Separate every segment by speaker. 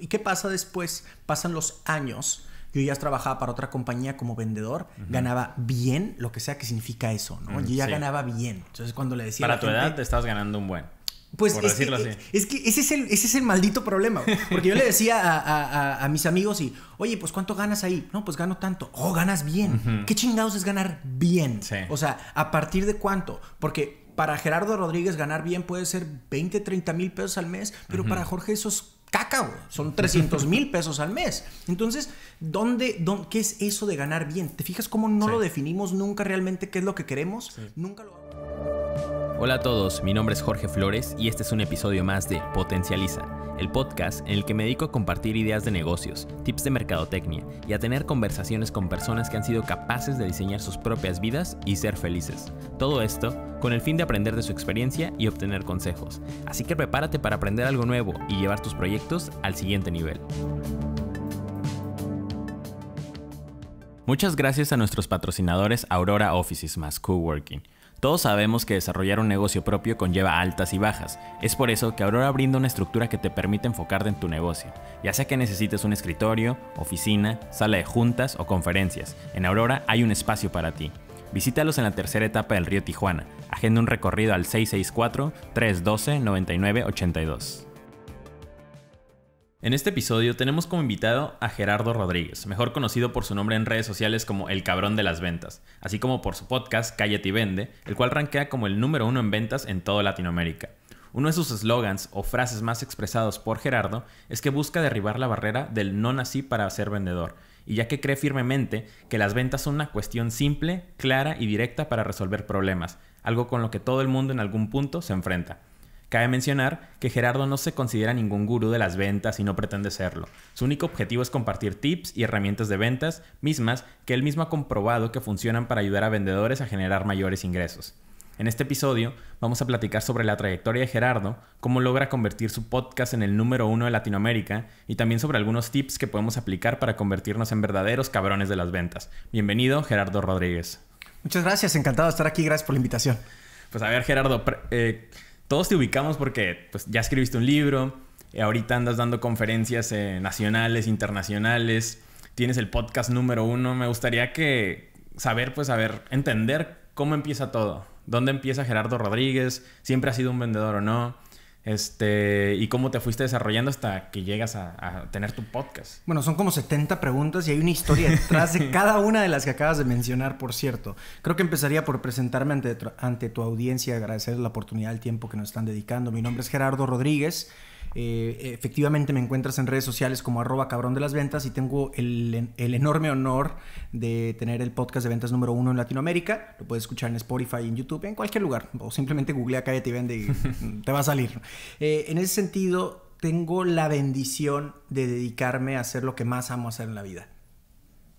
Speaker 1: ¿Y qué pasa después? Pasan los años. Yo ya trabajaba para otra compañía como vendedor, ganaba bien, lo que sea que significa eso, ¿no? Mm, yo ya ganaba bien. Entonces, cuando le decía. Para tu edad
Speaker 2: te estabas ganando un buen.
Speaker 1: Pues por es, decirlo que, así. es que ese es el, ese es el maldito problema. Porque yo le decía a, mis amigos y, oye, pues ¿cuánto ganas ahí? No, pues gano tanto. Oh, ganas bien. ¿Qué chingados es ganar bien? Sí. O sea, ¿a partir de cuánto? Porque para Gerardo Rodríguez ganar bien puede ser 20, 30 mil pesos al mes, pero para Jorge esos cacao, Son 300 mil pesos al mes. Entonces, ¿dónde, dónde, qué es eso de ganar bien? ¿Te fijas cómo no lo definimos nunca realmente qué es lo que queremos? Nunca lo...
Speaker 2: Hola a todos, mi nombre es Jorge Flores y este es un episodio más de Potencializa, el podcast en el que me dedico a compartir ideas de negocios, tips de mercadotecnia y a tener conversaciones con personas que han sido capaces de diseñar sus propias vidas y ser felices. Todo esto con el fin de aprender de su experiencia y obtener consejos. Así que prepárate para aprender algo nuevo y llevar tus proyectos al siguiente nivel. Muchas gracias a nuestros patrocinadores Aurora Offices más Coworking todos sabemos que desarrollar un negocio propio conlleva altas y bajas. Es por eso que Aurora brinda una estructura que te permite enfocarte en tu negocio, ya sea que necesites un escritorio, oficina, sala de juntas o conferencias. En Aurora hay un espacio para ti. Visítalos en la tercera etapa del río Tijuana. Agenda un recorrido al 664-312-9982. En este episodio tenemos como invitado a Gerardo Rodríguez, mejor conocido por su nombre en redes sociales como El Cabrón de las Ventas, así como por su podcast Cállate y Vende, el cual rankea como el número uno en ventas en toda Latinoamérica. Uno de sus eslogans o frases más expresados por Gerardo es que busca derribar la barrera del no nací para ser vendedor, y ya que cree firmemente que las ventas son una cuestión simple, clara y directa para resolver problemas, algo con lo que todo el mundo en algún punto se enfrenta. Cabe mencionar que Gerardo no se considera ningún gurú de las ventas y no pretende serlo. Su único objetivo es compartir tips y herramientas de ventas, mismas que él mismo ha comprobado que funcionan para ayudar a vendedores a generar mayores ingresos. En este episodio vamos a platicar sobre la trayectoria de Gerardo, cómo logra convertir su podcast en el número uno de Latinoamérica y también sobre algunos tips que podemos aplicar para convertirnos en verdaderos cabrones de las ventas. Bienvenido, Gerardo Rodríguez.
Speaker 1: Muchas gracias, encantado de estar aquí, gracias por la invitación.
Speaker 2: Pues a ver, Gerardo, eh, todos te ubicamos porque pues, ya escribiste un libro, eh, ahorita andas dando conferencias eh, nacionales, internacionales, tienes el podcast número uno. Me gustaría que saber, pues, saber, entender cómo empieza todo. ¿Dónde empieza Gerardo Rodríguez? ¿Siempre ha sido un vendedor o no? Este, y cómo te fuiste desarrollando hasta que llegas a, tener tu podcast.
Speaker 1: Bueno, son como 70 preguntas y hay una historia detrás de cada una de las que acabas de mencionar, por cierto. Creo que empezaría por presentarme ante, tu audiencia, agradecer la oportunidad, el tiempo que nos están dedicando. Mi nombre es Gerardo Rodríguez. Eh, efectivamente me encuentras en redes sociales como arroba cabrón de las ventas y tengo el, enorme honor de tener el podcast de ventas número uno en Latinoamérica. Lo puedes escuchar en Spotify, en YouTube, en cualquier lugar. O simplemente google Cállate y Vende y te va a salir. Eh, en ese sentido, tengo la bendición de dedicarme a hacer lo que más amo hacer en la vida,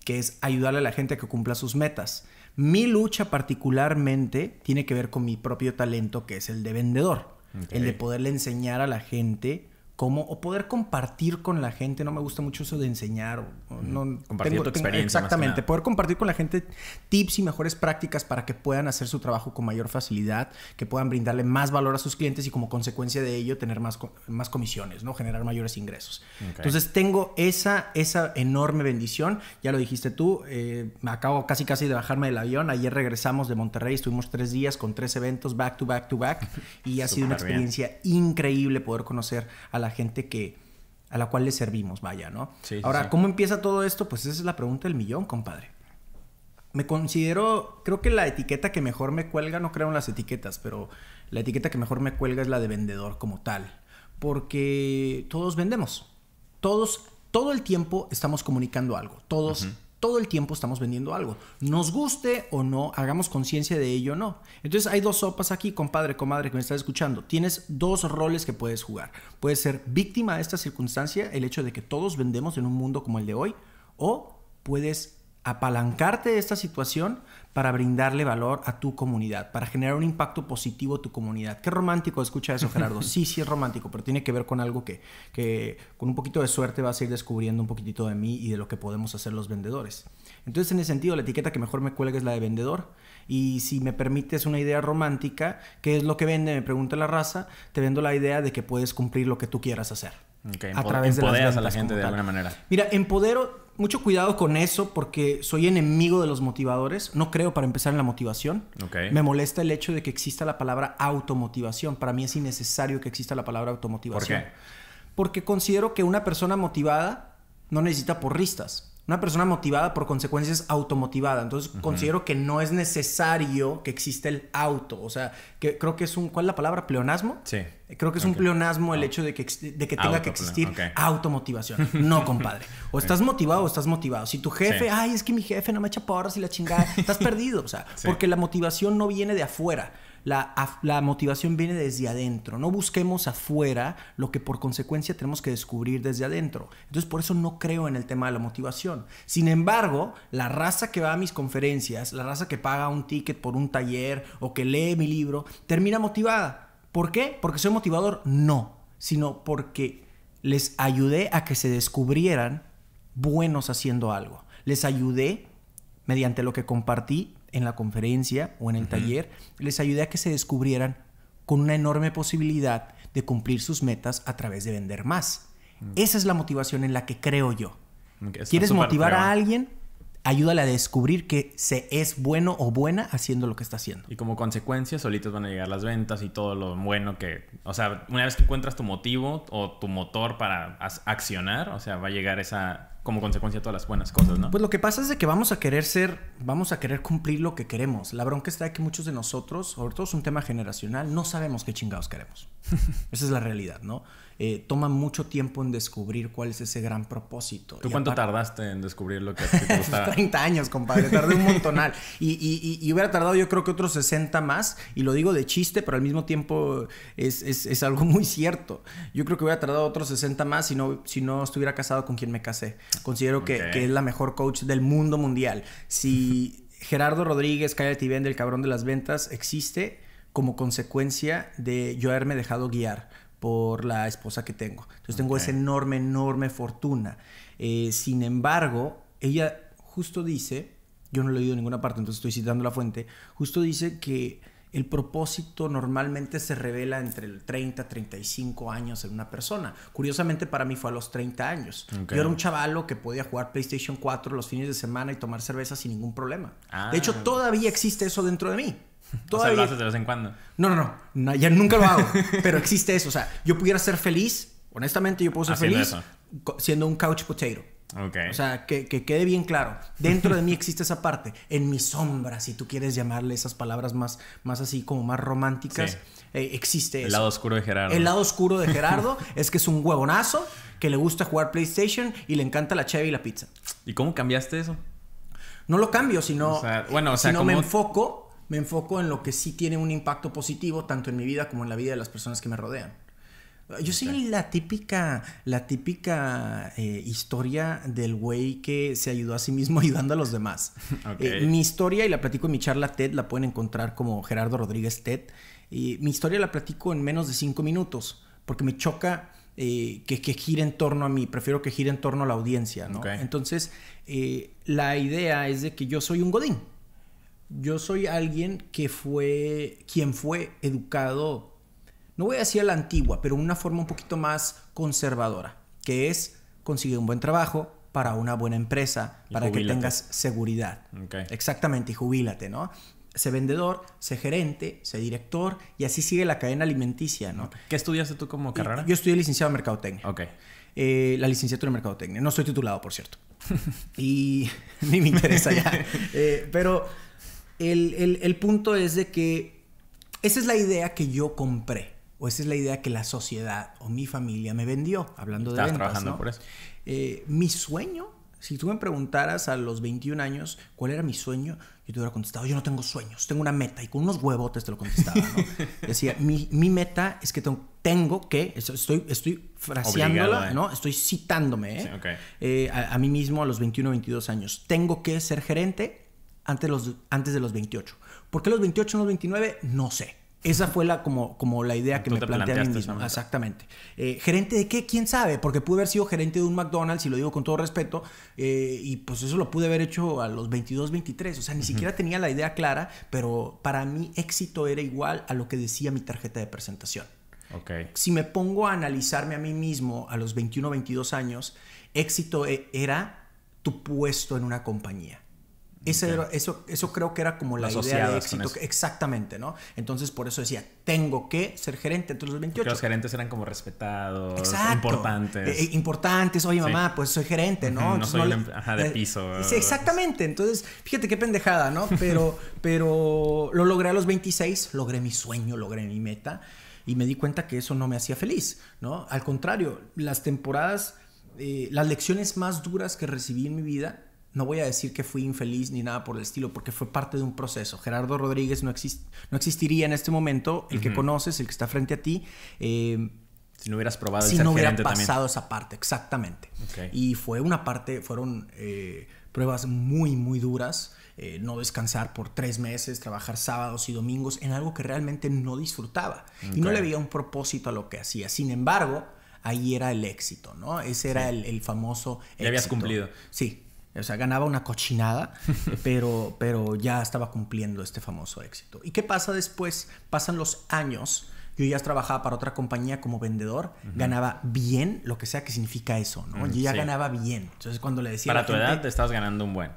Speaker 1: que es ayudarle a la gente a que cumpla sus metas. Mi lucha particularmente tiene que ver con mi propio talento, que es el de vendedor. El de poderle enseñar a la gente cómo, o poder compartir con la gente, no me gusta mucho eso de enseñar, no, compartir tu experiencia. exactamente, poder compartir con la gente tips y mejores prácticas para que puedan hacer su trabajo con mayor facilidad, que puedan brindarle más valor a sus clientes y como consecuencia de ello tener más, más comisiones, ¿no? Generar mayores ingresos. Entonces tengo esa, esa enorme bendición, ya lo dijiste tú, eh, me acabo casi casi de bajarme del avión, ayer regresamos de Monterrey, estuvimos tres días con tres eventos back to back to back y ha sido una experiencia increíble poder conocer a la la gente que a la cual le servimos, vaya, ¿no? Ahora, ¿cómo empieza todo esto? Pues esa es la pregunta del millón, compadre. Me considero, creo que la etiqueta que mejor me cuelga, no creo en las etiquetas, pero la etiqueta que mejor me cuelga es la de vendedor como tal, porque todos vendemos, todos, todo el tiempo estamos comunicando algo, todos todo el tiempo estamos vendiendo algo. Nos guste o no, hagamos conciencia de ello o no. Entonces hay dos sopas aquí, compadre, comadre que me estás escuchando. Tienes dos roles que puedes jugar. Puedes ser víctima de esta circunstancia, el hecho de que todos vendemos en un mundo como el de hoy, o puedes apalancarte de esta situación para brindarle valor a tu comunidad, para generar un impacto positivo a tu comunidad. Qué romántico escucha eso, Gerardo. Sí, sí es romántico, pero tiene que ver con algo que, que con un poquito de suerte vas a ir descubriendo un poquitito de mí y de lo que podemos hacer los vendedores. Entonces, en ese sentido, la etiqueta que mejor me cuelga es la de vendedor. Y si me permites una idea romántica, ¿qué es lo que vende? Me pregunta la raza, te vendo la idea de que puedes cumplir lo que tú quieras hacer.
Speaker 2: Ok, a través de a la gente de alguna manera.
Speaker 1: Mira, empodero mucho cuidado con eso porque soy enemigo de los motivadores. No creo para empezar en la motivación. Me molesta el hecho de que exista la palabra automotivación. Para mí es innecesario que exista la palabra automotivación. ¿Por qué? Porque considero que una persona motivada no necesita porristas. Una persona motivada por consecuencias automotivada. Entonces, considero que no es necesario que exista el auto. O sea, que creo que es un. ¿Cuál es la palabra? ¿Pleonasmo? Sí. Creo que es un pleonasmo el ah. hecho de que, de que tenga que existir automotivación. No, compadre. O estás motivado o estás motivado. Si tu jefe, ay, es que mi jefe no me echa porras y la chingada, estás perdido. O sea, porque la motivación no viene de afuera. La, motivación viene desde adentro. No busquemos afuera lo que por consecuencia tenemos que descubrir desde adentro. Entonces por eso no creo en el tema de la motivación. Sin embargo, la raza que va a mis conferencias, la raza que paga un ticket por un taller o que lee mi libro, termina motivada. ¿Por qué? ¿Porque soy motivador? No, sino porque les ayudé a que se descubrieran buenos haciendo algo. Les ayudé mediante lo que compartí en la conferencia o en el taller, les ayudé a que se descubrieran con una enorme posibilidad de cumplir sus metas a través de vender más. Mm. Esa es la motivación en la que creo yo.
Speaker 2: ¿Quieres motivar a
Speaker 1: alguien? Ayúdale a descubrir que se es bueno o buena haciendo lo que está haciendo. Y como consecuencia, solitos van a llegar las ventas y todo
Speaker 2: lo bueno que... O sea, una vez que encuentras tu motivo o tu motor para accionar, o sea, va a llegar esa como consecuencia de todas las buenas cosas,
Speaker 1: ¿no? Pues lo que pasa es de que vamos a querer ser, vamos a querer cumplir lo que queremos. La bronca está que muchos de nosotros, sobre todo es un tema generacional, no sabemos qué chingados queremos. Esa es la realidad, ¿no? Eh, toma mucho tiempo en descubrir cuál es ese gran propósito. ¿Tú cuánto tardaste en descubrir lo que te gustaba? 30 años, compadre, tardé un montonal. Y, hubiera tardado yo creo que otros 60 más, y lo digo de chiste, pero al mismo tiempo es, algo muy cierto. Yo creo que hubiera tardado otros 60 más si no, si no estuviera casado con quien me casé. Considero que, es la mejor coach del mundo mundial. Si... Gerardo Rodríguez, Calle Tibende, el cabrón de las ventas, existe como consecuencia de yo haberme dejado guiar por la esposa que tengo. Entonces tengo esa enorme, enorme fortuna. Eh, sin embargo, ella justo dice, yo no lo he oído en ninguna parte, entonces estoy citando la fuente, justo dice que el propósito normalmente se revela entre el 30, 35 años en una persona. Curiosamente para mí fue a los 30 años. Yo era un chavalo que podía jugar PlayStation 4 los fines de semana y tomar cerveza sin ningún problema. De hecho, ah. todavía existe eso dentro de mí. de vez en cuando. No, no,
Speaker 2: no, Ya nunca lo hago.
Speaker 1: pero existe eso. O sea, yo pudiera ser feliz. Honestamente, yo puedo ser feliz siendo un couch potato. O sea, que, quede bien claro. Dentro de mí existe esa parte. En mi sombra, si tú quieres llamarle esas palabras más, más así, como más románticas, Existe eso, eh, existe El lado oscuro de Gerardo. El lado oscuro de Gerardo es que es un huevonazo que le gusta jugar PlayStation y le encanta la cheve y la pizza. ¿Y cómo cambiaste eso? No lo cambio, sino. bueno, o sea, me enfoco me enfoco en lo que sí tiene un impacto positivo tanto en mi vida como en la vida de las personas que me rodean. Yo soy la típica, la típica eh, historia del güey que se ayudó a sí mismo ayudando a los demás. Eh, mi historia, y la platico en mi charla TED, la pueden encontrar como Gerardo Rodríguez TED. Y mi historia la platico en menos de cinco minutos, porque me choca eh, que, que, gire en torno a mí, prefiero que gire en torno a la audiencia, Entonces, la idea es de que yo soy un godín. Yo soy alguien que fue, quien fue educado, no voy a decir a la antigua, pero una forma un poquito más conservadora, que es conseguir un buen trabajo para una buena empresa, para que tengas seguridad. Exactamente, y jubílate, ¿no? Sé vendedor, sé gerente, sé director, y así sigue la cadena alimenticia, ¿no? ¿Qué estudiaste tú como carrera? yo estudié licenciado en Mercadotecnia. Ok. Eh, la licenciatura en Mercadotecnia. No soy titulado, por cierto. y ni me interesa ya. Eh, pero el, punto es de que esa es la idea que yo compré. O esa es la idea que la sociedad o mi familia me vendió, hablando de ventas, eh, mi sueño, si tú me preguntaras a los 21 años cuál era mi sueño, yo te hubiera contestado, yo no tengo sueños, tengo una meta y con unos huevotes te lo contestaba, Decía, mi, meta es que tengo, que, estoy, estoy fraseándola, ¿eh? ¿no? Estoy citándome, ¿eh? a, mí mismo a los 21, 22 años, tengo que ser gerente antes, los, antes de los 28. ¿Por qué los 28 no los 29? No sé. Esa fue la, como, como la idea que me planteé a mí mismo. Exactamente. Eh, ¿Gerente de qué? ¿Quién sabe? Porque pude haber sido gerente de un McDonald's, y lo digo con todo respeto, eh, y pues eso lo pude haber hecho a los 22, 23. O sea, ni siquiera tenía la idea clara, pero para mí éxito era igual a lo que decía mi tarjeta de presentación. Okay. Si me pongo a analizarme a mí mismo a los 21, 22 años, éxito eh, era tu puesto en una compañía eso, eso creo que era como la idea de éxito. Exactamente, ¿no? Entonces, por eso decía, tengo que ser gerente. entre los 28. los gerentes eran como respetados, importantes. Eh, importantes. Oye, mamá, pues soy gerente, ¿no? no soy de eh,
Speaker 2: piso. sí,
Speaker 1: exactamente. Entonces, fíjate qué pendejada, ¿no? Pero, pero lo logré a los 26, logré mi sueño, logré mi meta y me di cuenta que eso no me hacía feliz, ¿no? Al contrario, las temporadas, eh, las lecciones más duras que recibí en mi vida no voy a decir que fui infeliz ni nada por el estilo, porque fue parte de un proceso. Gerardo Rodríguez no, no existiría en este momento, el que conoces, el que está frente a ti. Eh,
Speaker 2: si no hubieras probado Si no hubiera pasado
Speaker 1: esa parte, exactamente. Y fue una parte, fueron eh, pruebas muy, muy duras. Eh, no descansar por tres meses, trabajar sábados y domingos en algo que realmente no disfrutaba. Y no le veía un propósito a lo que hacía. Sin embargo, ahí era el éxito, ¿no? Ese era el, famoso... Éxito. habías cumplido. Sí, o sea, ganaba una cochinada, pero, pero ya estaba cumpliendo este famoso éxito. ¿Y qué pasa después? Pasan los años. Yo ya trabajaba para otra compañía como vendedor, ganaba bien, lo que sea que significa eso, ¿no? Mm, yo ya ganaba bien. Entonces, cuando le decía. Para tu edad,
Speaker 2: te estás ganando un buen.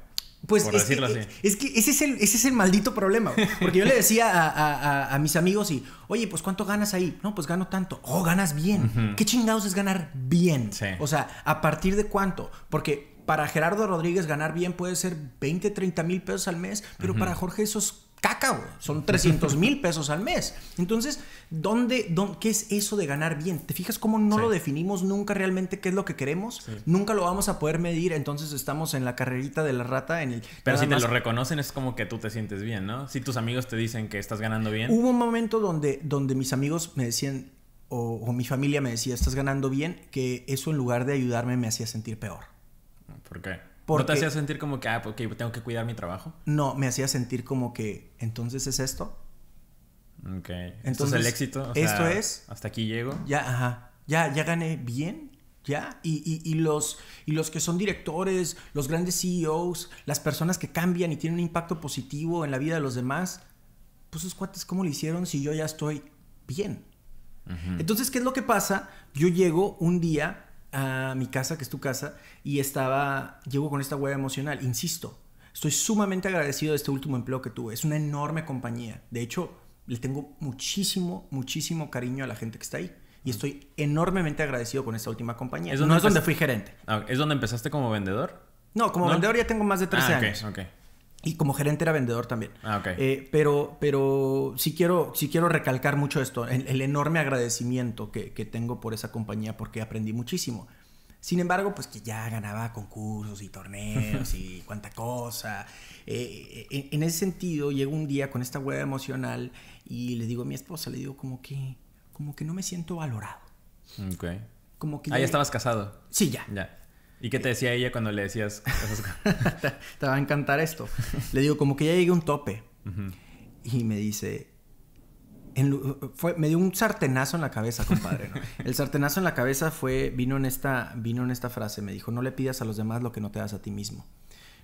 Speaker 2: Pues por es, decirlo que, así. Eh,
Speaker 1: es que ese es el, maldito problema. Porque yo le decía a, mis amigos y, oye, pues ¿cuánto ganas ahí? No, pues gano tanto. O oh, ganas bien. ¿Qué chingados es ganar bien? O sea, ¿a partir de cuánto? Porque para Gerardo Rodríguez ganar bien puede ser 20, 30 mil pesos al mes, pero para Jorge esos caca, Son 300 mil pesos al mes. Entonces, ¿dónde, qué es eso de ganar bien? ¿Te fijas cómo no lo definimos nunca realmente qué es lo que queremos? Nunca lo vamos a poder medir, entonces estamos en la carrerita de la rata, en el... Pero si te lo
Speaker 2: reconocen es como que tú te sientes bien, ¿no? Si tus amigos te dicen que estás ganando bien. Hubo un
Speaker 1: momento donde, donde mis amigos me decían, o mi familia me decía, estás ganando bien, que eso en lugar de ayudarme me hacía sentir peor. ¿Por qué?
Speaker 2: Porque, ¿No te hacía sentir como que, ah, porque tengo que cuidar mi trabajo?
Speaker 1: No, me hacía sentir como que, entonces es esto. Ok. Entonces, el éxito. esto es. Hasta aquí llego. Ya, ajá. Ya, ya gané bien. ¿Ya? Y, los, y los que son directores, los grandes CEOs, las personas que cambian y tienen un impacto positivo en la vida de los demás, pues sus cuates, ¿cómo lo hicieron si yo ya estoy bien? Entonces, ¿qué es lo que pasa? Yo llego un día a mi casa, que es tu casa, y estaba, llego con esta hueá emocional, insisto, estoy sumamente agradecido de este último empleo que tuve, es una enorme compañía, de hecho, le tengo muchísimo, muchísimo cariño a la gente que está ahí. Y estoy enormemente agradecido con esta última compañía. ¿Es no es donde fui gerente.
Speaker 2: Ah, ¿Es donde empezaste como vendedor?
Speaker 1: No, como vendedor ya tengo más de 13 ah, años. Y como gerente era vendedor también. Ah, eh, pero pero sí, quiero, si quiero recalcar mucho esto, el, enorme agradecimiento que, que, tengo por esa compañía porque aprendí muchísimo. Sin embargo, pues que ya ganaba concursos y torneos y cuánta cosa. Eh, eh, en, ese sentido, llego un día con esta hueá emocional y le digo a mi esposa, le digo como que, como que no me siento valorado.
Speaker 2: Ok. Como que... estabas casado. Sí, ya. Ya. ¿Y qué te eh, decía ella cuando le decías? te, va a encantar esto. Le digo, como que
Speaker 1: ya llegué un tope. Y me dice, me dio un sartenazo en la cabeza, compadre. El sartenazo en la cabeza fue, vino en, esta, vino en esta frase, me dijo, no le pidas a los demás lo que no te das a ti mismo.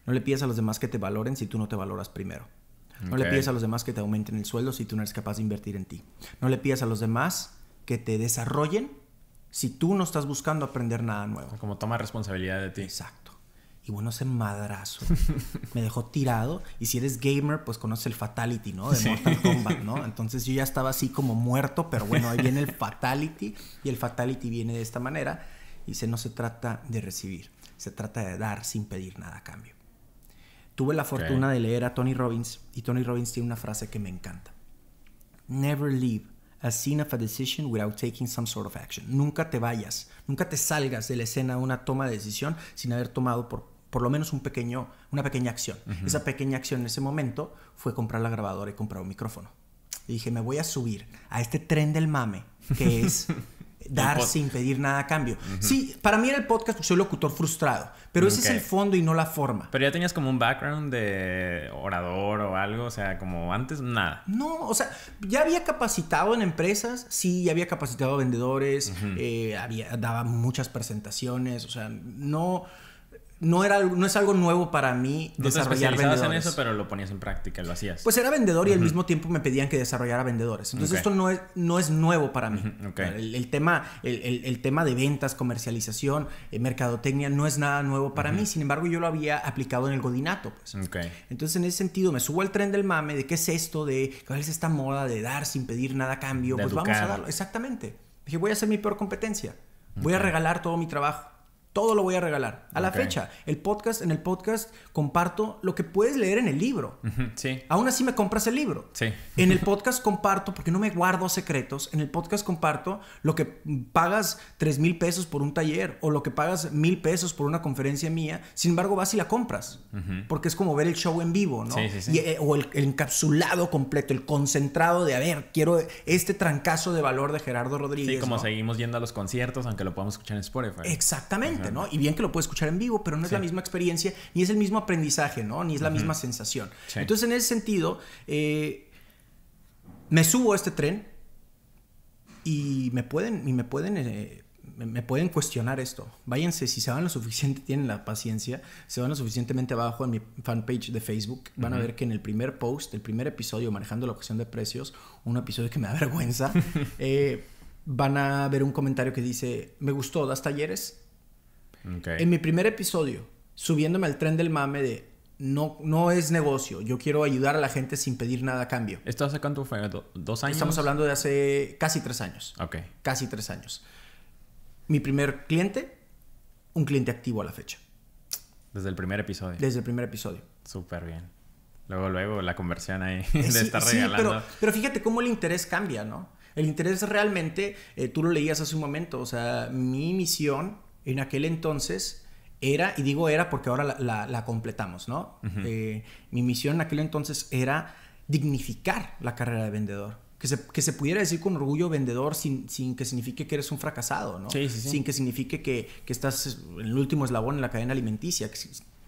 Speaker 1: No le pidas a los demás que te valoren si tú no te valoras primero. No le pidas a los demás que te aumenten el sueldo si tú no eres capaz de invertir en ti. No le pidas a los demás que te desarrollen si tú no estás buscando aprender nada nuevo. Como tomar responsabilidad de ti. Exacto. Y bueno, ese madrazo me dejó tirado. Y si eres gamer, pues conoces el Fatality, ¿no? De Mortal Kombat, ¿no? Entonces yo ya estaba así como muerto, pero bueno, ahí viene el Fatality. Y el Fatality viene de esta manera. Y dice, no se trata de recibir, se trata de dar sin pedir nada a cambio. Tuve la fortuna de leer a Tony Robbins y Tony Robbins tiene una frase que me encanta. Never leave a scene of a decision without taking some sort of action. Nunca te vayas, nunca te salgas de la escena de una toma de decisión sin haber tomado por, lo menos un pequeño, una pequeña acción. Esa pequeña acción en ese momento fue comprar la grabadora y comprar un micrófono. Y dije, me voy a subir a este tren del mame, que es dar sin pedir nada a cambio. Sí, para mí era el podcast soy locutor frustrado, pero ese es el fondo y no la forma.
Speaker 2: Pero ya tenías como un background de orador
Speaker 1: o algo, o sea, como antes nada. No, o sea, ya había capacitado en empresas, sí, ya había capacitado a vendedores, eh, había, daba muchas presentaciones, o sea, no no, era, no es algo nuevo para mí desarrollar te vendedores. en eso,
Speaker 2: pero lo ponías en práctica, lo hacías. Pues era vendedor y al mismo
Speaker 1: tiempo me pedían que desarrollara vendedores. Entonces esto no es, no es nuevo para mí. el, tema, el, tema de ventas, comercialización, eh, mercadotecnia no es nada nuevo para mí. Sin embargo, yo lo había aplicado en el godinato. Pues. Entonces en ese sentido me subo al tren del mame de qué es esto, de cuál es esta moda de dar sin pedir nada a cambio. pues vamos a darlo. Exactamente. Dije, voy a hacer mi peor competencia. Voy a regalar todo mi trabajo todo lo voy a regalar. A la fecha, el podcast, en el podcast comparto lo que puedes leer en el libro. Sí. Aún así me compras el libro. Sí. En el podcast comparto, porque no me guardo secretos, en el podcast comparto lo que pagas tres mil pesos por un taller o lo que pagas mil pesos por una conferencia mía. Sin embargo, vas y la compras. Porque es como ver el show en vivo, ¿no? Eh, o el, encapsulado completo, el concentrado de, a ver, quiero este trancazo de valor de Gerardo Rodríguez. Sí, como
Speaker 2: seguimos yendo a los conciertos, aunque lo podamos escuchar en Spotify.
Speaker 1: Exactamente. Y bien que lo puedes escuchar en vivo, pero no es la misma experiencia, ni es el mismo aprendizaje, Ni es la misma sensación. Entonces, en ese sentido, eh, me subo a este tren y me pueden, y me pueden... Eh, me pueden cuestionar esto. Váyanse, si se van lo suficiente, tienen la paciencia, se van lo suficientemente abajo en mi fanpage de Facebook, van a ver que en el primer post, el primer episodio, manejando la cuestión de precios, un episodio que me da vergüenza, eh, van a ver un comentario que dice, me gustó, das talleres, en mi primer episodio, subiéndome al tren del mame de no, no es negocio, yo quiero ayudar a la gente sin pedir nada a cambio. ¿Esto hace cuánto fue? ¿Dos años? Estamos hablando de hace casi tres años. Ok. Casi tres años. Mi primer cliente, un cliente activo a la fecha. Desde el primer episodio. Desde el primer episodio. Súper bien. Luego,
Speaker 2: luego, la conversión ahí de estar regalando.
Speaker 1: pero, fíjate cómo el interés cambia, ¿no? El interés realmente, eh, tú lo leías hace un momento, o sea, mi misión en aquel entonces era, y digo era porque ahora la, completamos, ¿no? Eh, mi misión en aquel entonces era dignificar la carrera de vendedor. Que se, que se pudiera decir con orgullo vendedor sin, sin que signifique que eres un fracasado, ¿no? Sí, sí, Sin que signifique que, estás en el último eslabón en la cadena alimenticia,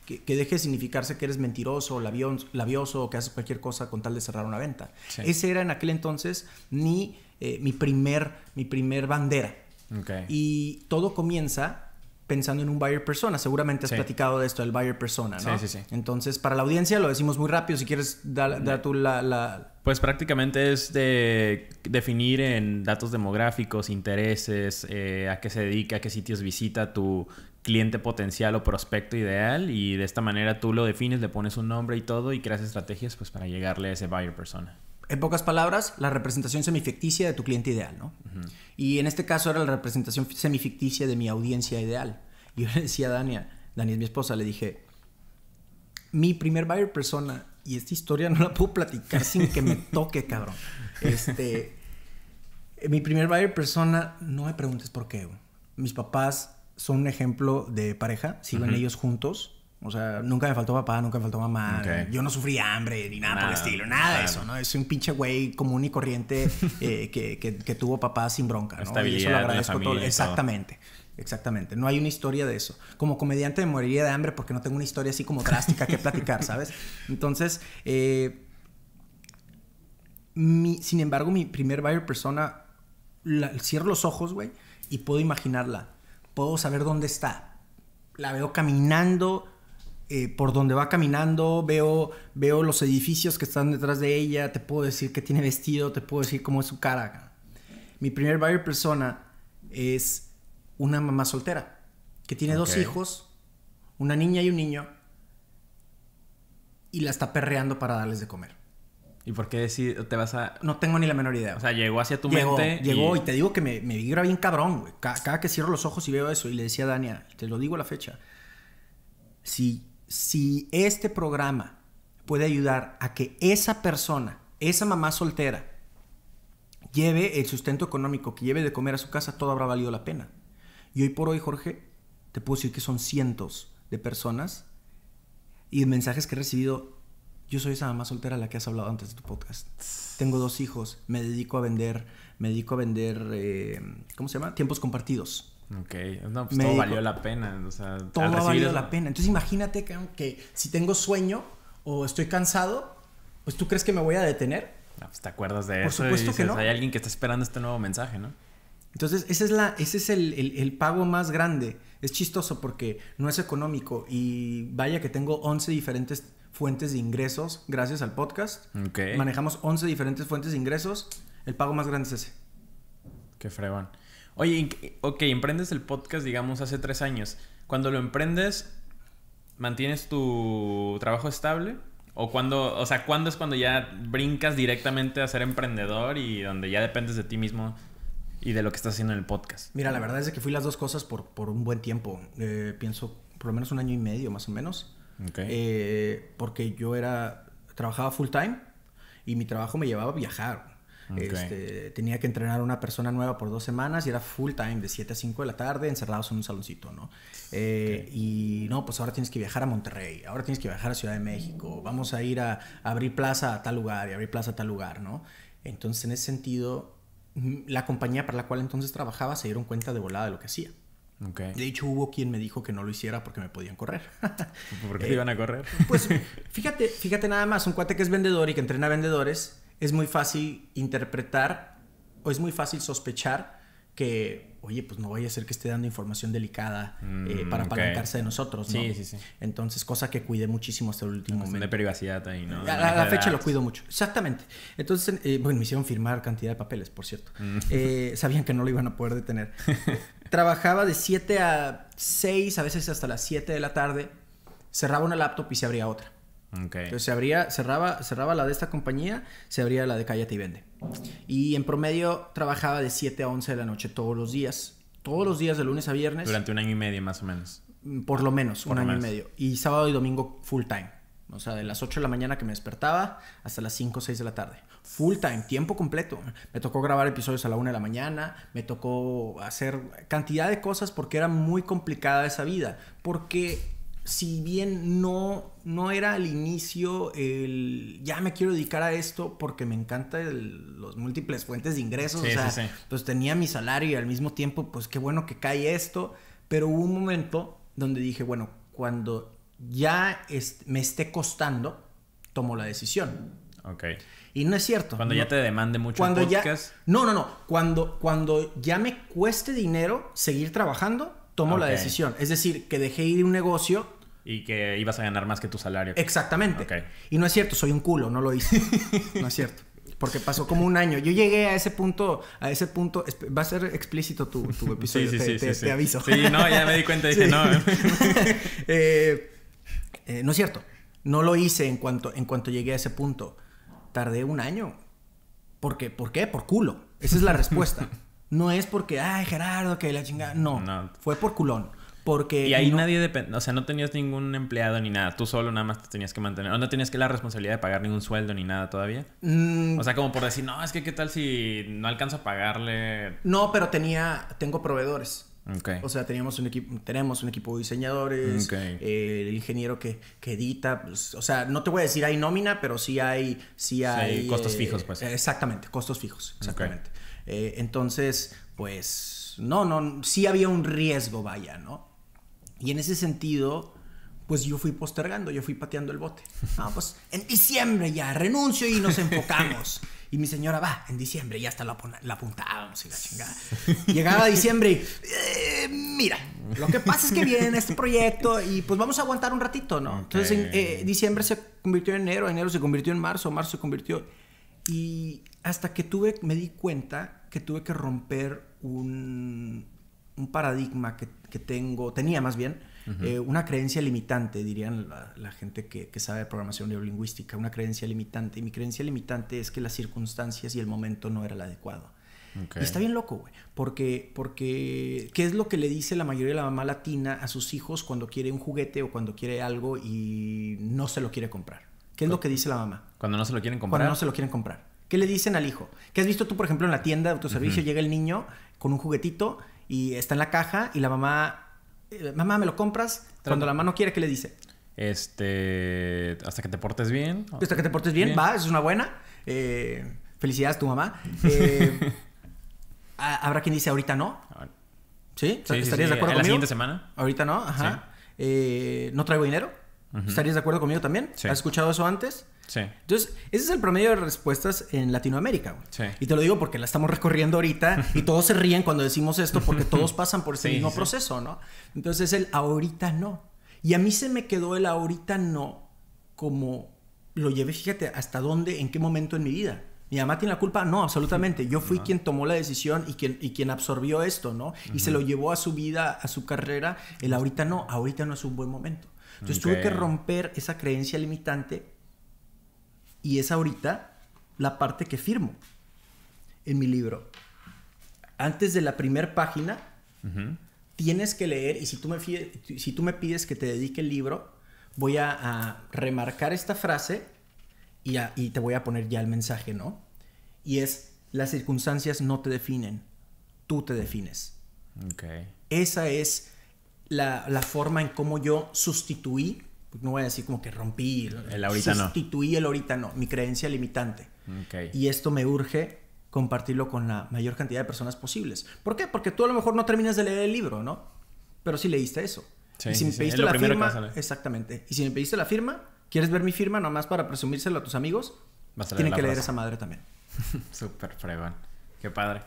Speaker 1: que, que, deje de significarse que eres mentiroso, labioso, o que haces cualquier cosa con tal de cerrar una venta. Ese era en aquel entonces ni, eh, mi, primer, mi primer bandera. Y todo comienza pensando en un buyer persona. Seguramente has platicado de esto, del buyer persona, ¿no? Sí, sí, sí. Entonces, para la audiencia lo decimos muy rápido. Si quieres, da, tú la,
Speaker 2: Pues prácticamente es de definir en datos demográficos, intereses, eh, a qué se dedica, a qué sitios visita tu cliente potencial o prospecto ideal y de esta manera tú lo defines, le pones un nombre y todo y creas estrategias pues para llegarle a ese buyer persona.
Speaker 1: En pocas palabras, la representación semificticia de tu cliente ideal, ¿no? Y en este caso era la representación semificticia de mi audiencia ideal. yo le decía a Dania, Dani es mi esposa, le dije, mi primer buyer persona, y esta historia no la puedo platicar sin que me toque, cabrón. Este, mi primer buyer persona, no me preguntes por qué. Mis papás son un ejemplo de pareja, siguen ellos juntos o sea, nunca me faltó papá, nunca me faltó mamá. Yo no sufrí hambre ni nada, por el estilo, nada de eso, ¿no? Es un pinche güey común y corriente eh, que, tuvo papá sin bronca, ¿no? Y eso lo agradezco todo. Exactamente. Exactamente. No hay una historia de eso. Como comediante me moriría de hambre porque no tengo una historia así como drástica que platicar, ¿sabes? Entonces, eh, sin embargo, mi primer buyer persona, cierro los ojos, güey, y puedo imaginarla. Puedo saber dónde está. La veo caminando eh, por donde va caminando, veo, veo los edificios que están detrás de ella, te puedo decir qué tiene vestido, te puedo decir cómo es su cara. Mi primer buyer persona es una mamá soltera que tiene dos hijos, una niña y un niño, y la está perreando para darles de comer.
Speaker 2: ¿Y por qué te vas a.?
Speaker 1: No tengo ni la menor idea. O
Speaker 2: sea, llegó hacia tu mente. Llegó y... te
Speaker 1: digo que me, me vibra bien cabrón, güey. Cada, que cierro los ojos y veo eso, y le decía a Dania, te lo digo a la fecha. Si si este programa puede ayudar a que esa persona, esa mamá soltera, lleve el sustento económico, que lleve de comer a su casa, todo habrá valido la pena. Y hoy por hoy, Jorge, te puedo decir que son cientos de personas y mensajes que he recibido. Yo soy esa mamá soltera a la que has hablado antes de tu podcast. Tengo dos hijos, me dedico a vender, me dedico a vender, eh, ¿cómo se llama? Tiempos compartidos. Ok, no, pues todo valió la pena. todo valió la pena. Entonces imagínate que, si tengo sueño o estoy cansado, pues tú crees que me voy a detener.
Speaker 2: No, ah, pues, te acuerdas de eso. Por supuesto que no. Hay alguien que está esperando este nuevo mensaje,
Speaker 1: ¿no? Entonces, ese es, la, ese es el, pago más grande. Es chistoso porque no es económico y vaya que tengo 11 diferentes fuentes de ingresos gracias al podcast. Okay. Manejamos 11 diferentes fuentes de ingresos. El pago más grande es ese.
Speaker 2: Qué fregón. Oye, ok, emprendes el podcast, digamos, hace tres años. Cuando lo emprendes, ¿mantienes tu trabajo estable? ¿O cuando, o sea, cuándo es cuando ya brincas directamente a ser emprendedor y donde ya dependes de ti mismo y de lo que estás haciendo en el podcast?
Speaker 1: Mira, la verdad es que fui las dos cosas por, un buen tiempo. Eh, pienso por lo menos un año y medio, más o menos. Okay. Eh, porque yo era, trabajaba full time y mi trabajo me llevaba a viajar.
Speaker 2: Este,
Speaker 1: tenía que entrenar a una persona nueva por dos semanas y era full time, de 7 a 5 de la tarde, encerrados en un saloncito, ¿no? Eh, y no, pues ahora tienes que viajar a Monterrey, ahora tienes que viajar a Ciudad de México, vamos a ir a, abrir plaza a tal lugar y abrir plaza a tal lugar, ¿no? Entonces, en ese sentido, la compañía para la cual entonces trabajaba se dieron cuenta de volada de lo que hacía. De hecho, hubo quien me dijo que no lo hiciera porque me podían correr. ¿Por qué te eh, iban a correr? Pues fíjate, fíjate nada más, un cuate que es vendedor y que entrena vendedores, es muy fácil interpretar o es muy fácil sospechar que, oye, pues no vaya a ser que esté dando información delicada eh, mm, para apalancarse de nosotros, ¿no? Sí, sí, sí. Entonces, cosa que cuidé muchísimo hasta el último momento. de privacidad ahí, ¿no? la, fecha lo cuido mucho. Exactamente. Entonces, eh, bueno, me hicieron firmar cantidad de papeles, por cierto. Mm. Eh, sabían que no lo iban a poder detener. Trabajaba de 7 a 6, a veces hasta las 7 de la tarde. Cerraba una laptop y se abría otra. Entonces se abría, cerraba, cerraba la de esta compañía, se abría la de Callate y Vende. Y en promedio trabajaba de 7 a 11 de la noche todos los días. Todos los días de lunes a viernes. Durante
Speaker 2: un año y medio más o menos. Mm,
Speaker 1: por lo menos, un año y medio. Y sábado y domingo full time. O sea, de las 8 de la mañana que me despertaba hasta las 5 o 6 de la tarde. Full time, tiempo completo. Me tocó grabar episodios a la 1 de la mañana, me tocó hacer cantidad de cosas porque era muy complicada esa vida. Porque si bien no, no era al inicio el ya me quiero dedicar a esto porque me encanta los múltiples fuentes de ingresos, o sea, pues tenía mi salario y al mismo tiempo, pues qué bueno que cae esto, pero hubo un momento donde dije, bueno, cuando ya me esté costando, tomo la decisión. Ok. Y no es cierto. Cuando ya te
Speaker 2: demande mucho cuando podcast.
Speaker 1: no, no, no. Cuando, cuando ya me cueste dinero seguir trabajando, tomo la decisión. Es decir, que dejé ir un negocio y que ibas a ganar más que tu salario. Exactamente. Y no es cierto, soy un culo, no lo hice. no es cierto. Porque pasó como un año. Yo llegué a ese punto, a ese punto, va a ser explícito tu, episodio, sí, te, te, aviso. Sí, no, ya me di cuenta, dije, no. Eh, eh, no es cierto, no lo hice en cuanto, en cuanto llegué a ese punto. Tardé un año. ¿Por qué? Por culo. Esa es la respuesta. No es porque, ay, Gerardo, que la chingada. no. fue por culón. Porque y ahí nadie
Speaker 2: depende, o sea, no tenías ningún empleado ni nada, tú solo nada más te tenías que mantener, o no tenías que la responsabilidad de pagar ningún sueldo ni nada todavía.
Speaker 1: Mm. O sea,
Speaker 2: como por decir, no, es que qué tal si no alcanzo a pagarle.
Speaker 1: No, pero tenía, tengo proveedores. Okay. O sea, teníamos un equipo, tenemos un equipo de diseñadores, eh, el ingeniero que, edita, pues, o sea, no te voy a decir hay nómina, pero sí hay, sí hay costos eh, fijos, pues. Exactamente, costos fijos, exactamente. Eh, entonces, pues, no, no, sí había un riesgo, vaya, ¿no? Y en ese sentido, pues yo fui postergando, yo fui pateando el bote. Ah, pues en diciembre ya renuncio y nos enfocamos. Y mi señora va, en diciembre ya hasta la, apuntábamos y la chingada. Llegaba diciembre y, eh, mira, lo que pasa es que viene este proyecto y pues vamos a aguantar un ratito, ¿no? Entonces en, eh, diciembre se convirtió en enero, enero se convirtió en marzo, marzo se convirtió... Y hasta que tuve, me di cuenta que tuve que romper un, un paradigma que, que, tengo, tenía más bien, eh, una creencia limitante, dirían la, gente que, sabe programación neurolingüística, una creencia limitante. Y mi creencia limitante es que las circunstancias y el momento no era el adecuado. Y está bien loco, güey. Porque, porque, ¿qué es lo que le dice la mayoría de la mamá latina a sus hijos cuando quiere un juguete o cuando quiere algo y no se lo quiere comprar? ¿Qué es lo que dice la mamá?
Speaker 2: Cuando no se lo quieren comprar. Cuando no se lo
Speaker 1: quieren comprar. ¿Qué le dicen al hijo? ¿Qué has visto tú, por ejemplo, en la tienda de autoservicio? Llega el niño con un juguetito y está en la caja y la mamá, eh, mamá, ¿me lo compras? Cuando la
Speaker 2: mamá no quiere, ¿qué le dice? Este, hasta que te portes bien. Hasta que te portes bien, va,
Speaker 1: es una buena. Eh, felicidades tu mamá. Eh, habrá quien dice ahorita no. ¿Sí? sí estarías de acuerdo conmigo? La siguiente semana. Ahorita no, ajá. no traigo dinero. ¿Estarías de acuerdo conmigo también? ¿Has escuchado eso antes? Sí. Entonces, ese es el promedio de respuestas en Latinoamérica, Sí. Y te lo digo porque la estamos recorriendo ahorita y todos se ríen cuando decimos esto porque todos pasan por ese mismo proceso, ¿no? Entonces, el ahorita no. Y a mí se me quedó el ahorita no como lo llevé, fíjate, hasta dónde, en qué momento en mi vida. ¿Mi mamá tiene la culpa? No, absolutamente. Yo fui quien tomó la decisión y quien, y quien absorbió esto, ¿no? Y se lo llevó a su vida, a su carrera. El ahorita no, ahorita no es un buen momento. Entonces tuve que romper esa creencia limitante y es ahorita la parte que firmo en mi libro. Antes de la primera página, tienes que leer, y si tú, me si tú me pides que te dedique el libro, voy a, remarcar esta frase y, te voy a poner ya el mensaje, ¿no? Y es, las circunstancias no te definen, tú te defines. Okay. Esa es la, la, forma en cómo yo sustituí no voy a decir como que rompí, el ahorita no. sustituí el ahorita no, mi creencia limitante. Y esto me urge compartirlo con la mayor cantidad de personas posibles. ¿Por qué? Porque tú a lo mejor no terminas de leer el libro, ¿no? Pero sí leíste eso. y si me pediste la firma, exactamente. Y si me pediste la firma, quieres ver mi firma nomás para presumírselo a tus amigos, Vas tienen que leer esa madre también. Súper fregón.
Speaker 2: Qué padre.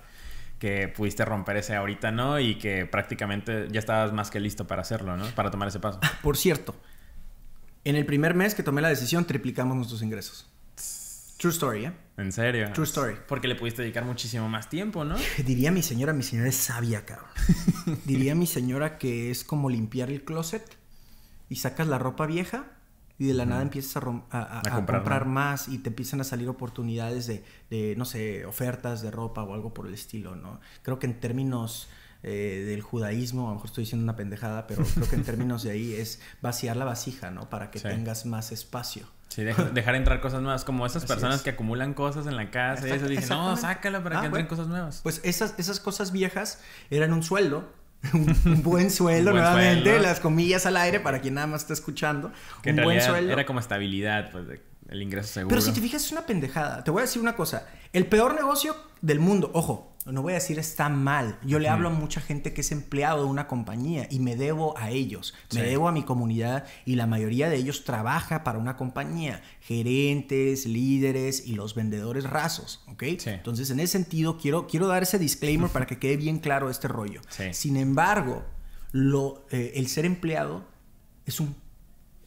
Speaker 2: Que pudiste romper ese ahorita, ¿no? Y que prácticamente ya estabas más que listo para hacerlo, ¿no? Para tomar ese
Speaker 1: paso. Por cierto, en el primer mes que tomé la decisión, triplicamos nuestros ingresos. True story, ¿eh?
Speaker 2: En serio. True
Speaker 1: story. Porque le pudiste dedicar muchísimo más tiempo, ¿no? Diría mi señora, mi señora es sabia, cabrón. Diría mi señora que es como limpiar el closet y sacas la ropa vieja y de la nada empiezas a, comprar, más y te empiezan a salir oportunidades de, no sé, ofertas de ropa o algo por el estilo, ¿no? Creo que en términos eh, del judaísmo, a lo mejor estoy diciendo una pendejada, pero creo que en términos de ahí es vaciar la vasija, ¿no? Para que tengas más espacio.
Speaker 2: Sí, dejar, entrar cosas nuevas, como esas personas que acumulan cosas en la casa y eso dicen, no, sácala para ah, que entren
Speaker 1: cosas nuevas. Pues esas, esas cosas viejas eran un sueldo un, buen sueldo, nuevamente, las comillas al aire para quien nada más está escuchando. un buen sueldo. Era
Speaker 2: como estabilidad, pues, el ingreso seguro. Pero si te
Speaker 1: fijas, es una pendejada. Te voy a decir una cosa: el peor negocio del mundo, ojo, no voy a decir está mal, yo le hablo a mucha gente que es empleado de una compañía y me debo a ellos, me debo a mi comunidad y la mayoría de ellos trabaja para una compañía, gerentes, líderes y los vendedores rasos, ¿ok? Entonces, en ese sentido, quiero, quiero dar ese disclaimer para que quede bien claro este rollo. Sin embargo, lo, eh, el ser empleado es un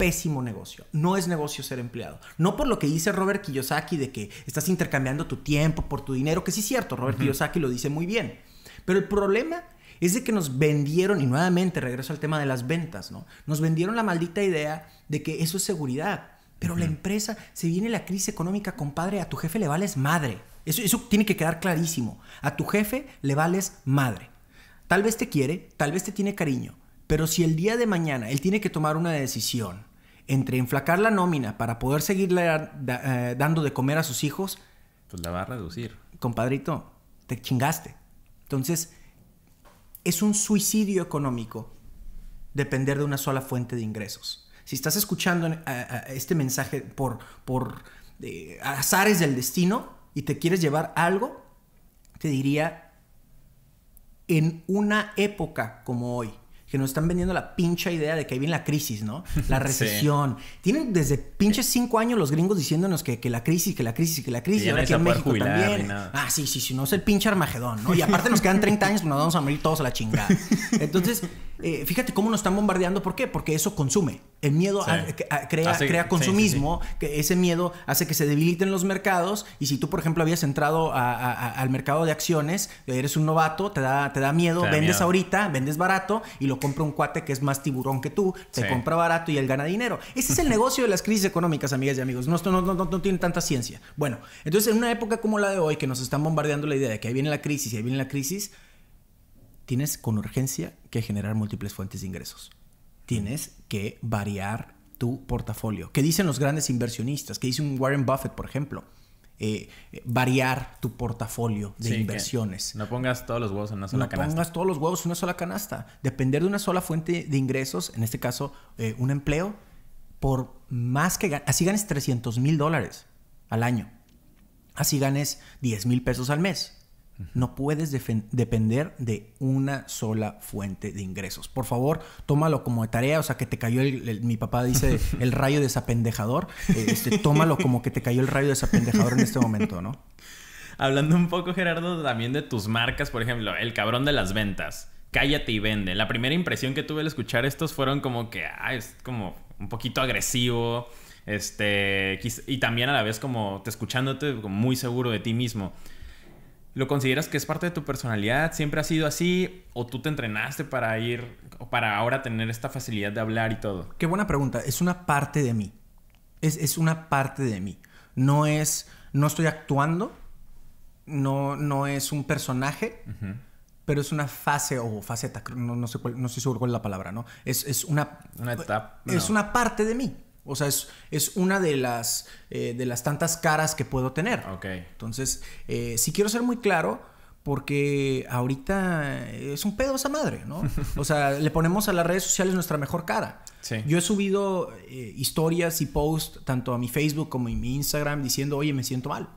Speaker 1: pésimo negocio. No es negocio ser empleado. No por lo que dice Robert Kiyosaki de que estás intercambiando tu tiempo por tu dinero, que sí es cierto, Robert Kiyosaki lo dice muy bien. Pero el problema es de que nos vendieron, y nuevamente regreso al tema de las ventas, ¿no? Nos vendieron la maldita idea de que eso es seguridad. Pero la empresa, se viene la crisis económica, compadre, a tu jefe le vales madre. Eso, eso tiene que quedar clarísimo. A tu jefe le vales madre. Tal vez te quiere, tal vez te tiene cariño, pero si el día de mañana él tiene que tomar una decisión entre inflacar la nómina para poder seguirle eh, dando de comer a sus hijos. Pues la va a reducir. Compadrito, te chingaste. Entonces, es un suicidio económico depender de una sola fuente de ingresos. Si estás escuchando eh, eh, este mensaje por, por azares del destino y te quieres llevar algo, te diría, en una época como hoy, que nos están vendiendo la pincha idea de que ahí viene la crisis, ¿no? La recesión. Tienen desde pinches cinco años los gringos diciéndonos que, la crisis, que la crisis, que la crisis. Y ahora en México también. Ah, sí, sí, sí. No es el pinche Armagedón, ¿no? Y aparte nos quedan 30 años, pues nos vamos a morir todos a la chingada. Entonces, eh, fíjate cómo nos están bombardeando. ¿Por qué? Porque eso consume. El miedo crea, consumismo, que ese miedo hace que se debiliten los mercados y si tú, por ejemplo, habías entrado al mercado de acciones, eres un novato, te da, te da miedo, vendes ahorita, vendes barato y lo compra un cuate que es más tiburón que tú, te compra barato y él gana dinero. Ese es el negocio de las crisis económicas, amigas y amigos. No, no tiene tanta ciencia. Bueno, entonces en una época como la de hoy, que nos están bombardeando la idea de que ahí viene la crisis y ahí viene la crisis, tienes con urgencia que generar múltiples fuentes de ingresos tienes que variar tu portafolio. ¿Qué dicen los grandes inversionistas? ¿Qué dice un Warren Buffett, por ejemplo? Eh, eh, variar tu portafolio de inversiones. No
Speaker 2: pongas todos los huevos en una sola canasta. No
Speaker 1: pongas todos los huevos en una sola canasta. Depender de una sola fuente de ingresos, en este caso eh, un empleo, por más que ganes, así ganes 300 mil dólares al año, así ganes 10 mil pesos al mes, no puedes depender de una sola fuente de ingresos. Por favor, tómalo como tarea, o sea, que te cayó el, mi papá dice el rayo desapendejador, eh, este, tómalo como que te cayó el rayo desapendejador en este momento, ¿no?
Speaker 2: Hablando un poco, Gerardo, también de tus marcas, por ejemplo, el cabrón de las ventas, cállate y vende. La primera impresión que tuve al escuchar estos fueron como que, ah, es como un poquito agresivo, este, y también a la vez como te escuchándote muy seguro de ti mismo. ¿Lo consideras que es parte de tu personalidad? ¿Siempre ha sido así? ¿O tú te entrenaste para ir, o para ahora tener esta facilidad de hablar y todo?
Speaker 1: Qué buena pregunta. Es una parte de mí. Es, una parte de mí. No es, no estoy actuando, no, no es un personaje, pero es una fase o faceta, no, sé cuál, no sé cuál es la palabra, ¿no? Es, una... etapa. Es una parte de mí. O sea, es, una de las, eh, de las tantas caras que puedo tener. Ok. Entonces, eh, sí quiero ser muy claro porque ahorita es un pedo esa madre, ¿no? O sea, le ponemos a las redes sociales nuestra mejor cara. Yo he subido eh, historias y posts tanto a mi Facebook como en mi Instagram diciendo, oye, me siento mal.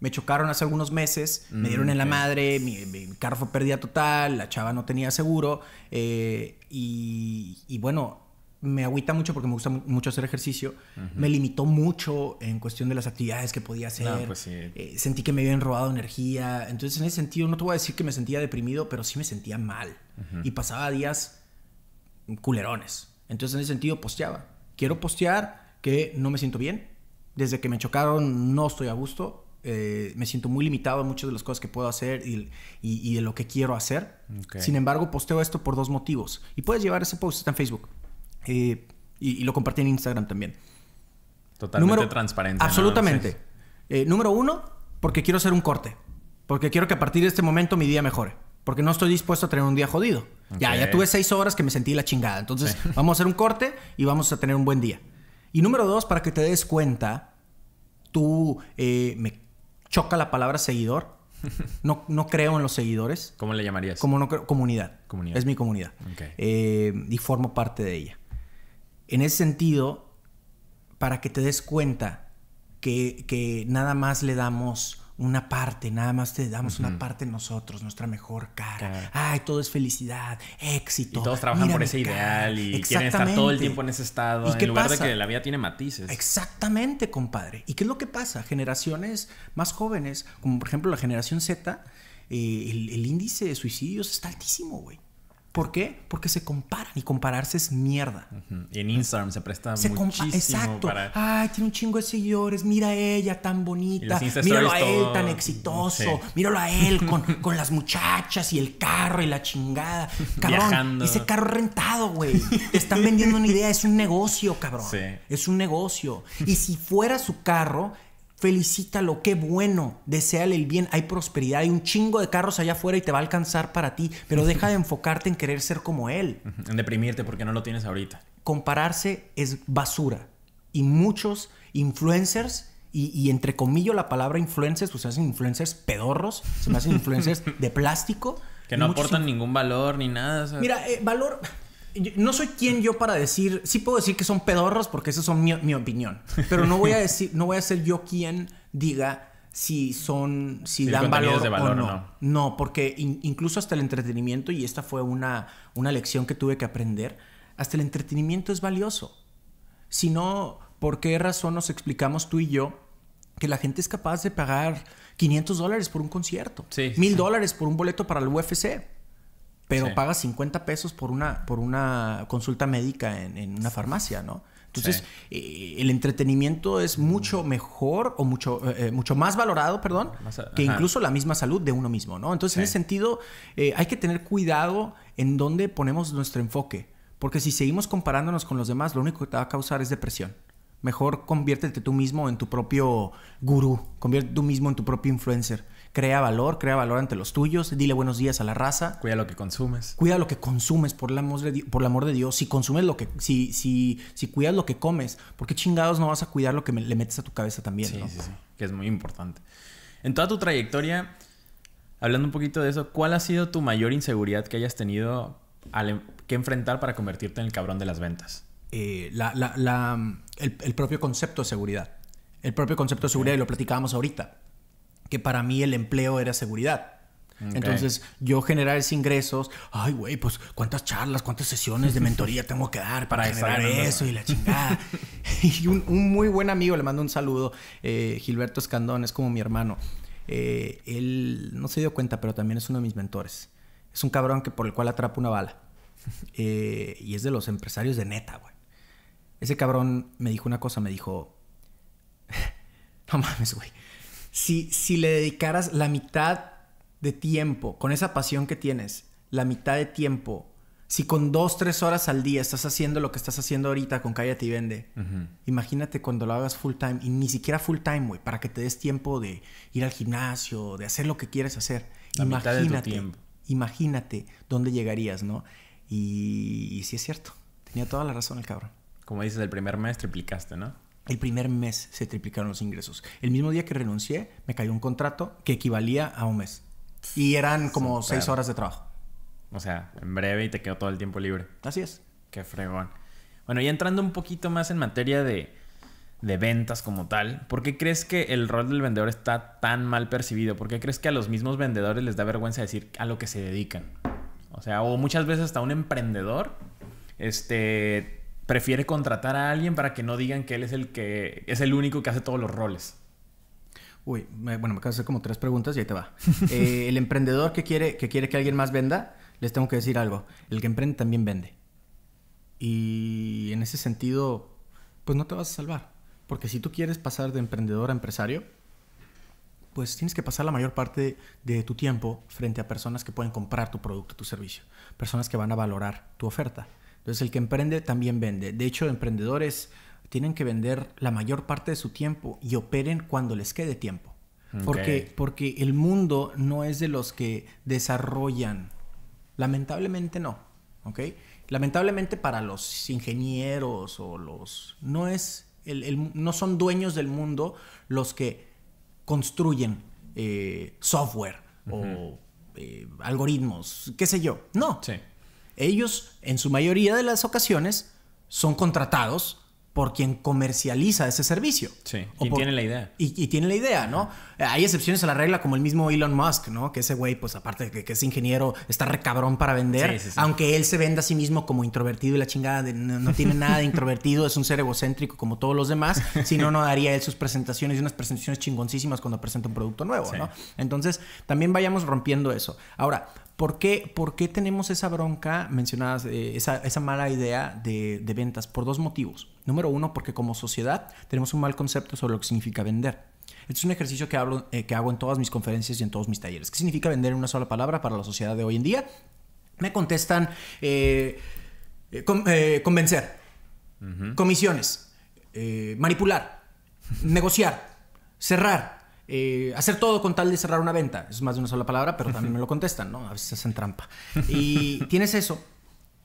Speaker 1: Me chocaron hace algunos meses, me mm, dieron en la madre, mi, carro fue perdida total, la chava no tenía seguro. Eh, y bueno, me agüita mucho porque me gusta mucho hacer ejercicio. Me limitó mucho en cuestión de las actividades que podía ah, hacer. Pues eh, sentí que me habían robado energía. Entonces, en ese sentido, no te voy a decir que me sentía deprimido, pero sí me sentía mal. Y pasaba días culerones. Entonces, en ese sentido, posteaba. Quiero postear que no me siento bien. Desde que me chocaron, no estoy a gusto. Eh, me siento muy limitado en muchas de las cosas que puedo hacer y, de lo que quiero hacer. Sin embargo, posteo esto por dos motivos. Y puedes llevar ese post está en Facebook y, lo compartí en Instagram también. Totalmente número,
Speaker 2: transparente. Absolutamente.
Speaker 1: Eh, número uno, porque quiero hacer un corte. Porque quiero que a partir de este momento mi día mejore. Porque no estoy dispuesto a tener un día jodido. Ya, ya tuve seis horas que me sentí la chingada. Entonces, vamos a hacer un corte y vamos a tener un buen día. Y número dos, para que te des cuenta, tú eh, me choca la palabra seguidor. No, no creo en los seguidores. ¿Cómo le llamarías? Como no creo, comunidad. Es mi comunidad. Eh, y formo parte de ella. En ese sentido, para que te des cuenta que, nada más le damos una parte, nada más te damos una parte nosotros, nuestra mejor cara. Ay, todo es felicidad, éxito. Y todos trabajan por ese ideal y quieren estar todo el tiempo en ese estado, ¿Y en lugar de que
Speaker 2: la vida tiene matices.
Speaker 1: Exactamente, compadre. ¿Y qué es lo que pasa? Generaciones más jóvenes, como por ejemplo la generación Z, eh, el, el índice de suicidios está altísimo, güey. ¿Por qué? Porque se comparan y compararse es mierda. Y en Instagram se presta se Exacto. Ay, tiene un chingo de seguidores. Mira a ella tan bonita. Míralo a él tan exitoso. Míralo a él con, las muchachas y el carro y la chingada. Cabrón, ese carro rentado, güey. Te están vendiendo una idea. Es un negocio, cabrón. Es un negocio. Y si fuera su carro, felicítalo, qué bueno, deséale el bien, hay prosperidad, hay un chingo de carros allá afuera y te va a alcanzar para ti, pero deja de enfocarte en querer ser como él. En deprimirte porque no lo tienes ahorita. Compararse es basura y muchos influencers, y, entre comillas la palabra influencers, pues se hacen influencers pedorros, se hacen influencers de plástico. Que no aportan ningún valor ni nada. Mira, eh, valor no soy quien yo para decir, sí puedo decir que son pedorros porque eso es mi, opinión, pero no voy a decir, no voy a ser yo quien diga si son, si, dan valor, o no. No, porque incluso hasta el entretenimiento, y esta fue una, una lección que tuve que aprender, hasta el entretenimiento es valioso. Si no, ¿por qué razón nos explicamos tú y yo que la gente es capaz de pagar 500 dólares por un concierto, 1000 dólares por un boleto para el UFC? pero pagas 50 pesos por una, por una consulta médica en, una farmacia, ¿no? Entonces, eh, el entretenimiento es mucho mm. mejor o mucho, eh, eh, mucho más valorado, perdón, que incluso la misma salud de uno mismo, ¿no? Entonces, en ese sentido, hay que tener cuidado en dónde ponemos nuestro enfoque, porque si seguimos comparándonos con los demás, lo único que te va a causar es depresión. Mejor conviértete tú mismo en tu propio gurú, conviértete tú mismo en tu propio influencer Crea valor, crea valor ante los tuyos. Dile buenos días a la raza. Cuida lo que consumes. Cuida lo que consumes, por el amor de, por el amor de Dios. Si consumes lo que. Si, si, si cuidas lo que comes, ¿por qué chingados no vas a cuidar lo que le metes a tu cabeza también? Sí, sí, sí. Que es muy importante. En toda tu trayectoria, hablando un poquito de eso, ¿cuál ha sido tu
Speaker 2: mayor inseguridad que hayas tenido em-, que enfrentar para convertirte en el cabrón de las ventas?
Speaker 1: Eh, el, el propio concepto de seguridad el propio concepto de seguridad y lo platicábamos ahorita que para mí el empleo era seguridad. Entonces, yo generar esos ingresos, ay, güey, pues cuántas charlas, cuántas sesiones de mentoría tengo que dar para generar eso y la chingada. y un, muy buen amigo, le mando un saludo, eh, Gilberto Escandón, es como mi hermano. Eh, él no se dio cuenta, pero también es uno de mis mentores. Es un cabrón que por el cual atrapa una bala. Eh, y es de los empresarios de neta, güey. Ese cabrón me dijo una cosa, me dijo, no mames, güey si, si le dedicaras la mitad de tiempo, con esa pasión que tienes, la mitad de tiempo, si con dos, tres horas al día estás haciendo lo que estás haciendo ahorita con Cállate y Vende, imagínate cuando lo hagas full time, y ni siquiera full time, güey, para que te des tiempo de ir al gimnasio, de hacer lo que quieres hacer. imagínate, tiempo. imagínate dónde llegarías, ¿no? Y, si sí es cierto, tenía toda la razón el cabrón. Como dices, el primer maestro triplicaste, ¿no? El primer mes se triplicaron los ingresos. El mismo día que renuncié, me cayó un contrato que equivalía a un mes. Y eran como seis horas de trabajo.
Speaker 2: O sea, en breve y te quedó todo el tiempo libre. Así es. Qué fregón. Bueno, y entrando un poquito más en materia de, de ventas como tal, ¿por qué crees que el rol del vendedor está tan mal percibido? ¿Por qué crees que a los mismos vendedores les da vergüenza decir a lo que se dedican? O sea, o muchas veces hasta un emprendedor este, prefiere contratar a alguien para que no digan que él es el que es el único que hace todos los roles.
Speaker 1: Uy, bueno, me acabas de hacer como tres preguntas y ahí te va. Eh, el emprendedor que quiere, que quiere que alguien más venda, les tengo que decir algo. El que emprende también vende. Y en ese sentido, pues no te vas a salvar. Porque si tú quieres pasar de emprendedor a empresario, pues tienes que pasar la mayor parte de tu tiempo frente a personas que pueden comprar tu producto, tu servicio. Personas que van a valorar tu oferta. Entonces el que emprende también vende. De hecho, emprendedores tienen que vender la mayor parte de su tiempo y operen cuando les quede tiempo. Porque, porque el mundo no es de los que desarrollan. Lamentablemente no. Lamentablemente para los ingenieros o los... No es... El, no son dueños del mundo los que construyen eh, software o eh, algoritmos, qué sé yo. No. Sí. Ellos, en su mayoría de las ocasiones, son contratados por quien comercializa ese servicio.
Speaker 2: Sí, o y tiene la
Speaker 1: idea. Y, tiene la idea, ¿no? Hay excepciones a la regla, como el mismo Elon Musk, ¿no? Que ese güey, pues aparte de que, es ingeniero, está recabrón para vender. Sí, Aunque él se venda a sí mismo como introvertido y la chingada no, no, tiene nada de introvertido, es un ser egocéntrico como todos los demás. Si no, no daría él sus presentaciones y unas presentaciones chingoncísimas cuando presenta un producto nuevo, ¿no? Entonces, también vayamos rompiendo eso. Ahora, ¿Por qué, tenemos esa bronca, mencionadas, eh, esa, mala idea de, ventas? Por dos motivos. Número uno, porque como sociedad tenemos un mal concepto sobre lo que significa vender. Este es un ejercicio que, hablo, eh, que hago en todas mis conferencias y en todos mis talleres. ¿Qué significa vender en una sola palabra para la sociedad de hoy en día? Me contestan eh, convencer, comisiones, manipular, negociar, cerrar, eh, hacer todo con tal de cerrar una venta. Es más de una sola palabra, pero también me lo contestan, ¿no? A veces hacen trampa. Y tienes eso.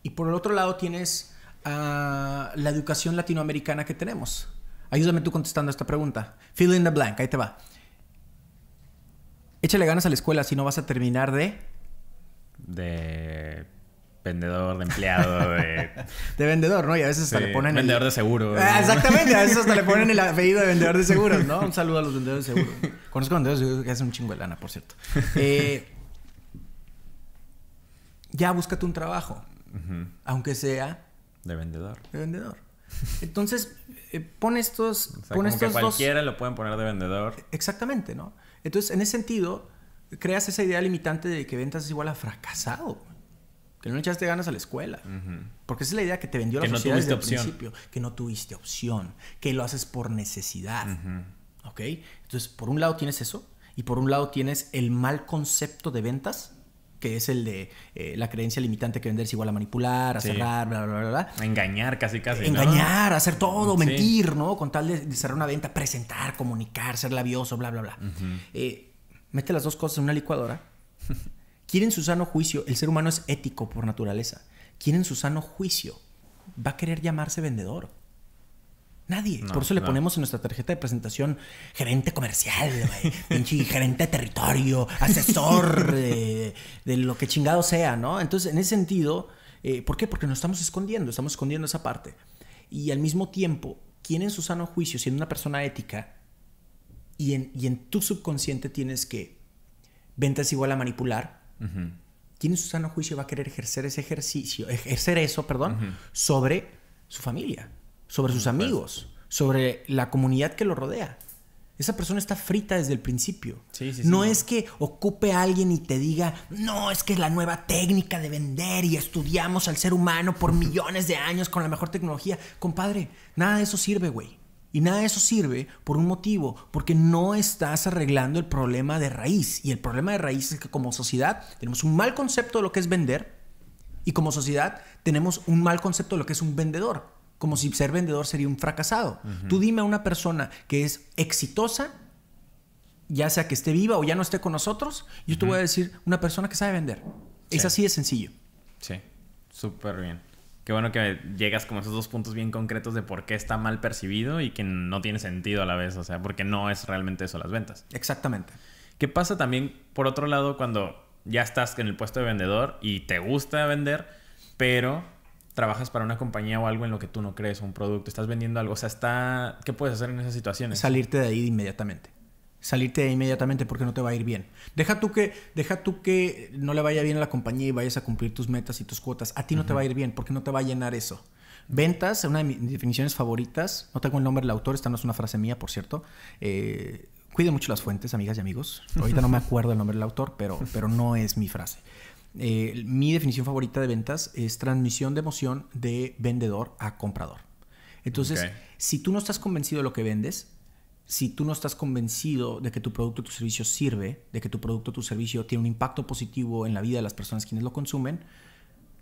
Speaker 1: Y por el otro lado tienes ah, la educación latinoamericana que tenemos. Ayúdame tú contestando esta pregunta. Fill in the blank, ahí te va. Échale ganas a la escuela si no vas a terminar de...
Speaker 2: De vendedor, de empleado, de...
Speaker 1: de vendedor, ¿no? Y a veces hasta le ponen... Vendedor de seguro ah, exactamente, a veces hasta le ponen el apellido de vendedor de seguros, ¿no? Un saludo a los vendedores de seguro. Conozco a vendedores de seguros que hacen un chingo de lana, por cierto. Eh, ya búscate un trabajo, aunque sea... De vendedor. De vendedor. Entonces, eh, pon estos... O como que cualquiera
Speaker 2: lo pueden poner de vendedor.
Speaker 1: Exactamente, ¿no? Entonces, en ese sentido, creas esa idea limitante de que ventas es igual a fracasado. Que no echaste ganas a la escuela. Porque esa es la idea que te vendió la sociedad desde el principio. Que no tuviste opción. Que lo haces por necesidad. ¿Ok? Entonces, por un lado tienes eso. Y por un lado tienes el mal concepto de ventas. Que es el de eh, la creencia limitante que vender es igual a manipular, a cerrar, bla, bla, bla,
Speaker 2: engañar casi, casi. Engañar, hacer todo, mentir,
Speaker 1: ¿no? Con tal de, cerrar una venta, presentar, comunicar, ser labioso, bla, bla, bla. Eh, mete las dos cosas en una licuadora quieren su sano juicio. El ser humano es ético por naturaleza. en su sano juicio. Va a querer llamarse vendedor. Nadie. Por eso le ponemos en nuestra tarjeta de presentación gerente comercial, gerente de territorio, asesor de, lo que chingado sea, ¿no? Entonces, en ese sentido, eh, ¿por qué? Porque nos estamos escondiendo, estamos escondiendo esa parte. Y al mismo tiempo, ¿quién en su sano juicio, siendo una persona ética, y en, y en tu subconsciente tienes que ventas igual a manipular,
Speaker 2: ¿Quién
Speaker 1: en su sano juicio va a querer ejercer ese ejercicio, ejercer eso, perdón, sobre su familia, sobre sus amigos, sobre la comunidad que lo rodea? Esa persona está frita desde el principio. no es que ocupe a alguien y te diga, no, es que es la nueva técnica de vender y estudiamos al ser humano por millones de años con la mejor tecnología. Compadre, nada de eso sirve, güey. Y nada de eso sirve por un motivo, porque no estás arreglando el problema de raíz. Y el problema de raíz es que como sociedad tenemos un mal concepto de lo que es vender y como sociedad tenemos un mal concepto de lo que es un vendedor. Como si ser vendedor sería un fracasado. Tú dime a una persona que es exitosa, ya sea que esté viva o ya no esté con nosotros, yo te voy a decir una persona que sabe vender. Es así de sencillo. Sí,
Speaker 2: súper bien qué bueno que llegas como esos dos puntos bien concretos de por qué está mal percibido y que no tiene sentido a la vez, o sea, porque no es realmente eso las ventas. Exactamente. ¿Qué pasa también, por otro lado, cuando ya estás en el puesto de vendedor y te gusta vender, pero trabajas para una compañía o algo en lo que tú no crees,
Speaker 1: un producto, estás vendiendo algo, o sea, está... ¿qué puedes hacer en esas situaciones? Salirte de ahí inmediatamente salirte inmediatamente porque no te va a ir bien. Deja tú que, deja tú que no le vaya bien a la compañía y vayas a cumplir tus metas y tus cuotas. A ti no te va a ir bien porque no te va a llenar eso. Ventas, una de mis definiciones favoritas, no tengo el nombre del autor, esta no es una frase mía, por cierto. Eh, cuide mucho las fuentes, amigas y amigos. Ahorita no me acuerdo el nombre del autor, pero, pero no es mi frase. Eh, mi definición favorita de ventas es transmisión de emoción de vendedor a comprador. Entonces, si tú no estás convencido de lo que vendes, si tú no estás convencido de que tu producto o tu servicio sirve, de que tu producto o tu servicio tiene un impacto positivo en la vida de las personas quienes lo consumen,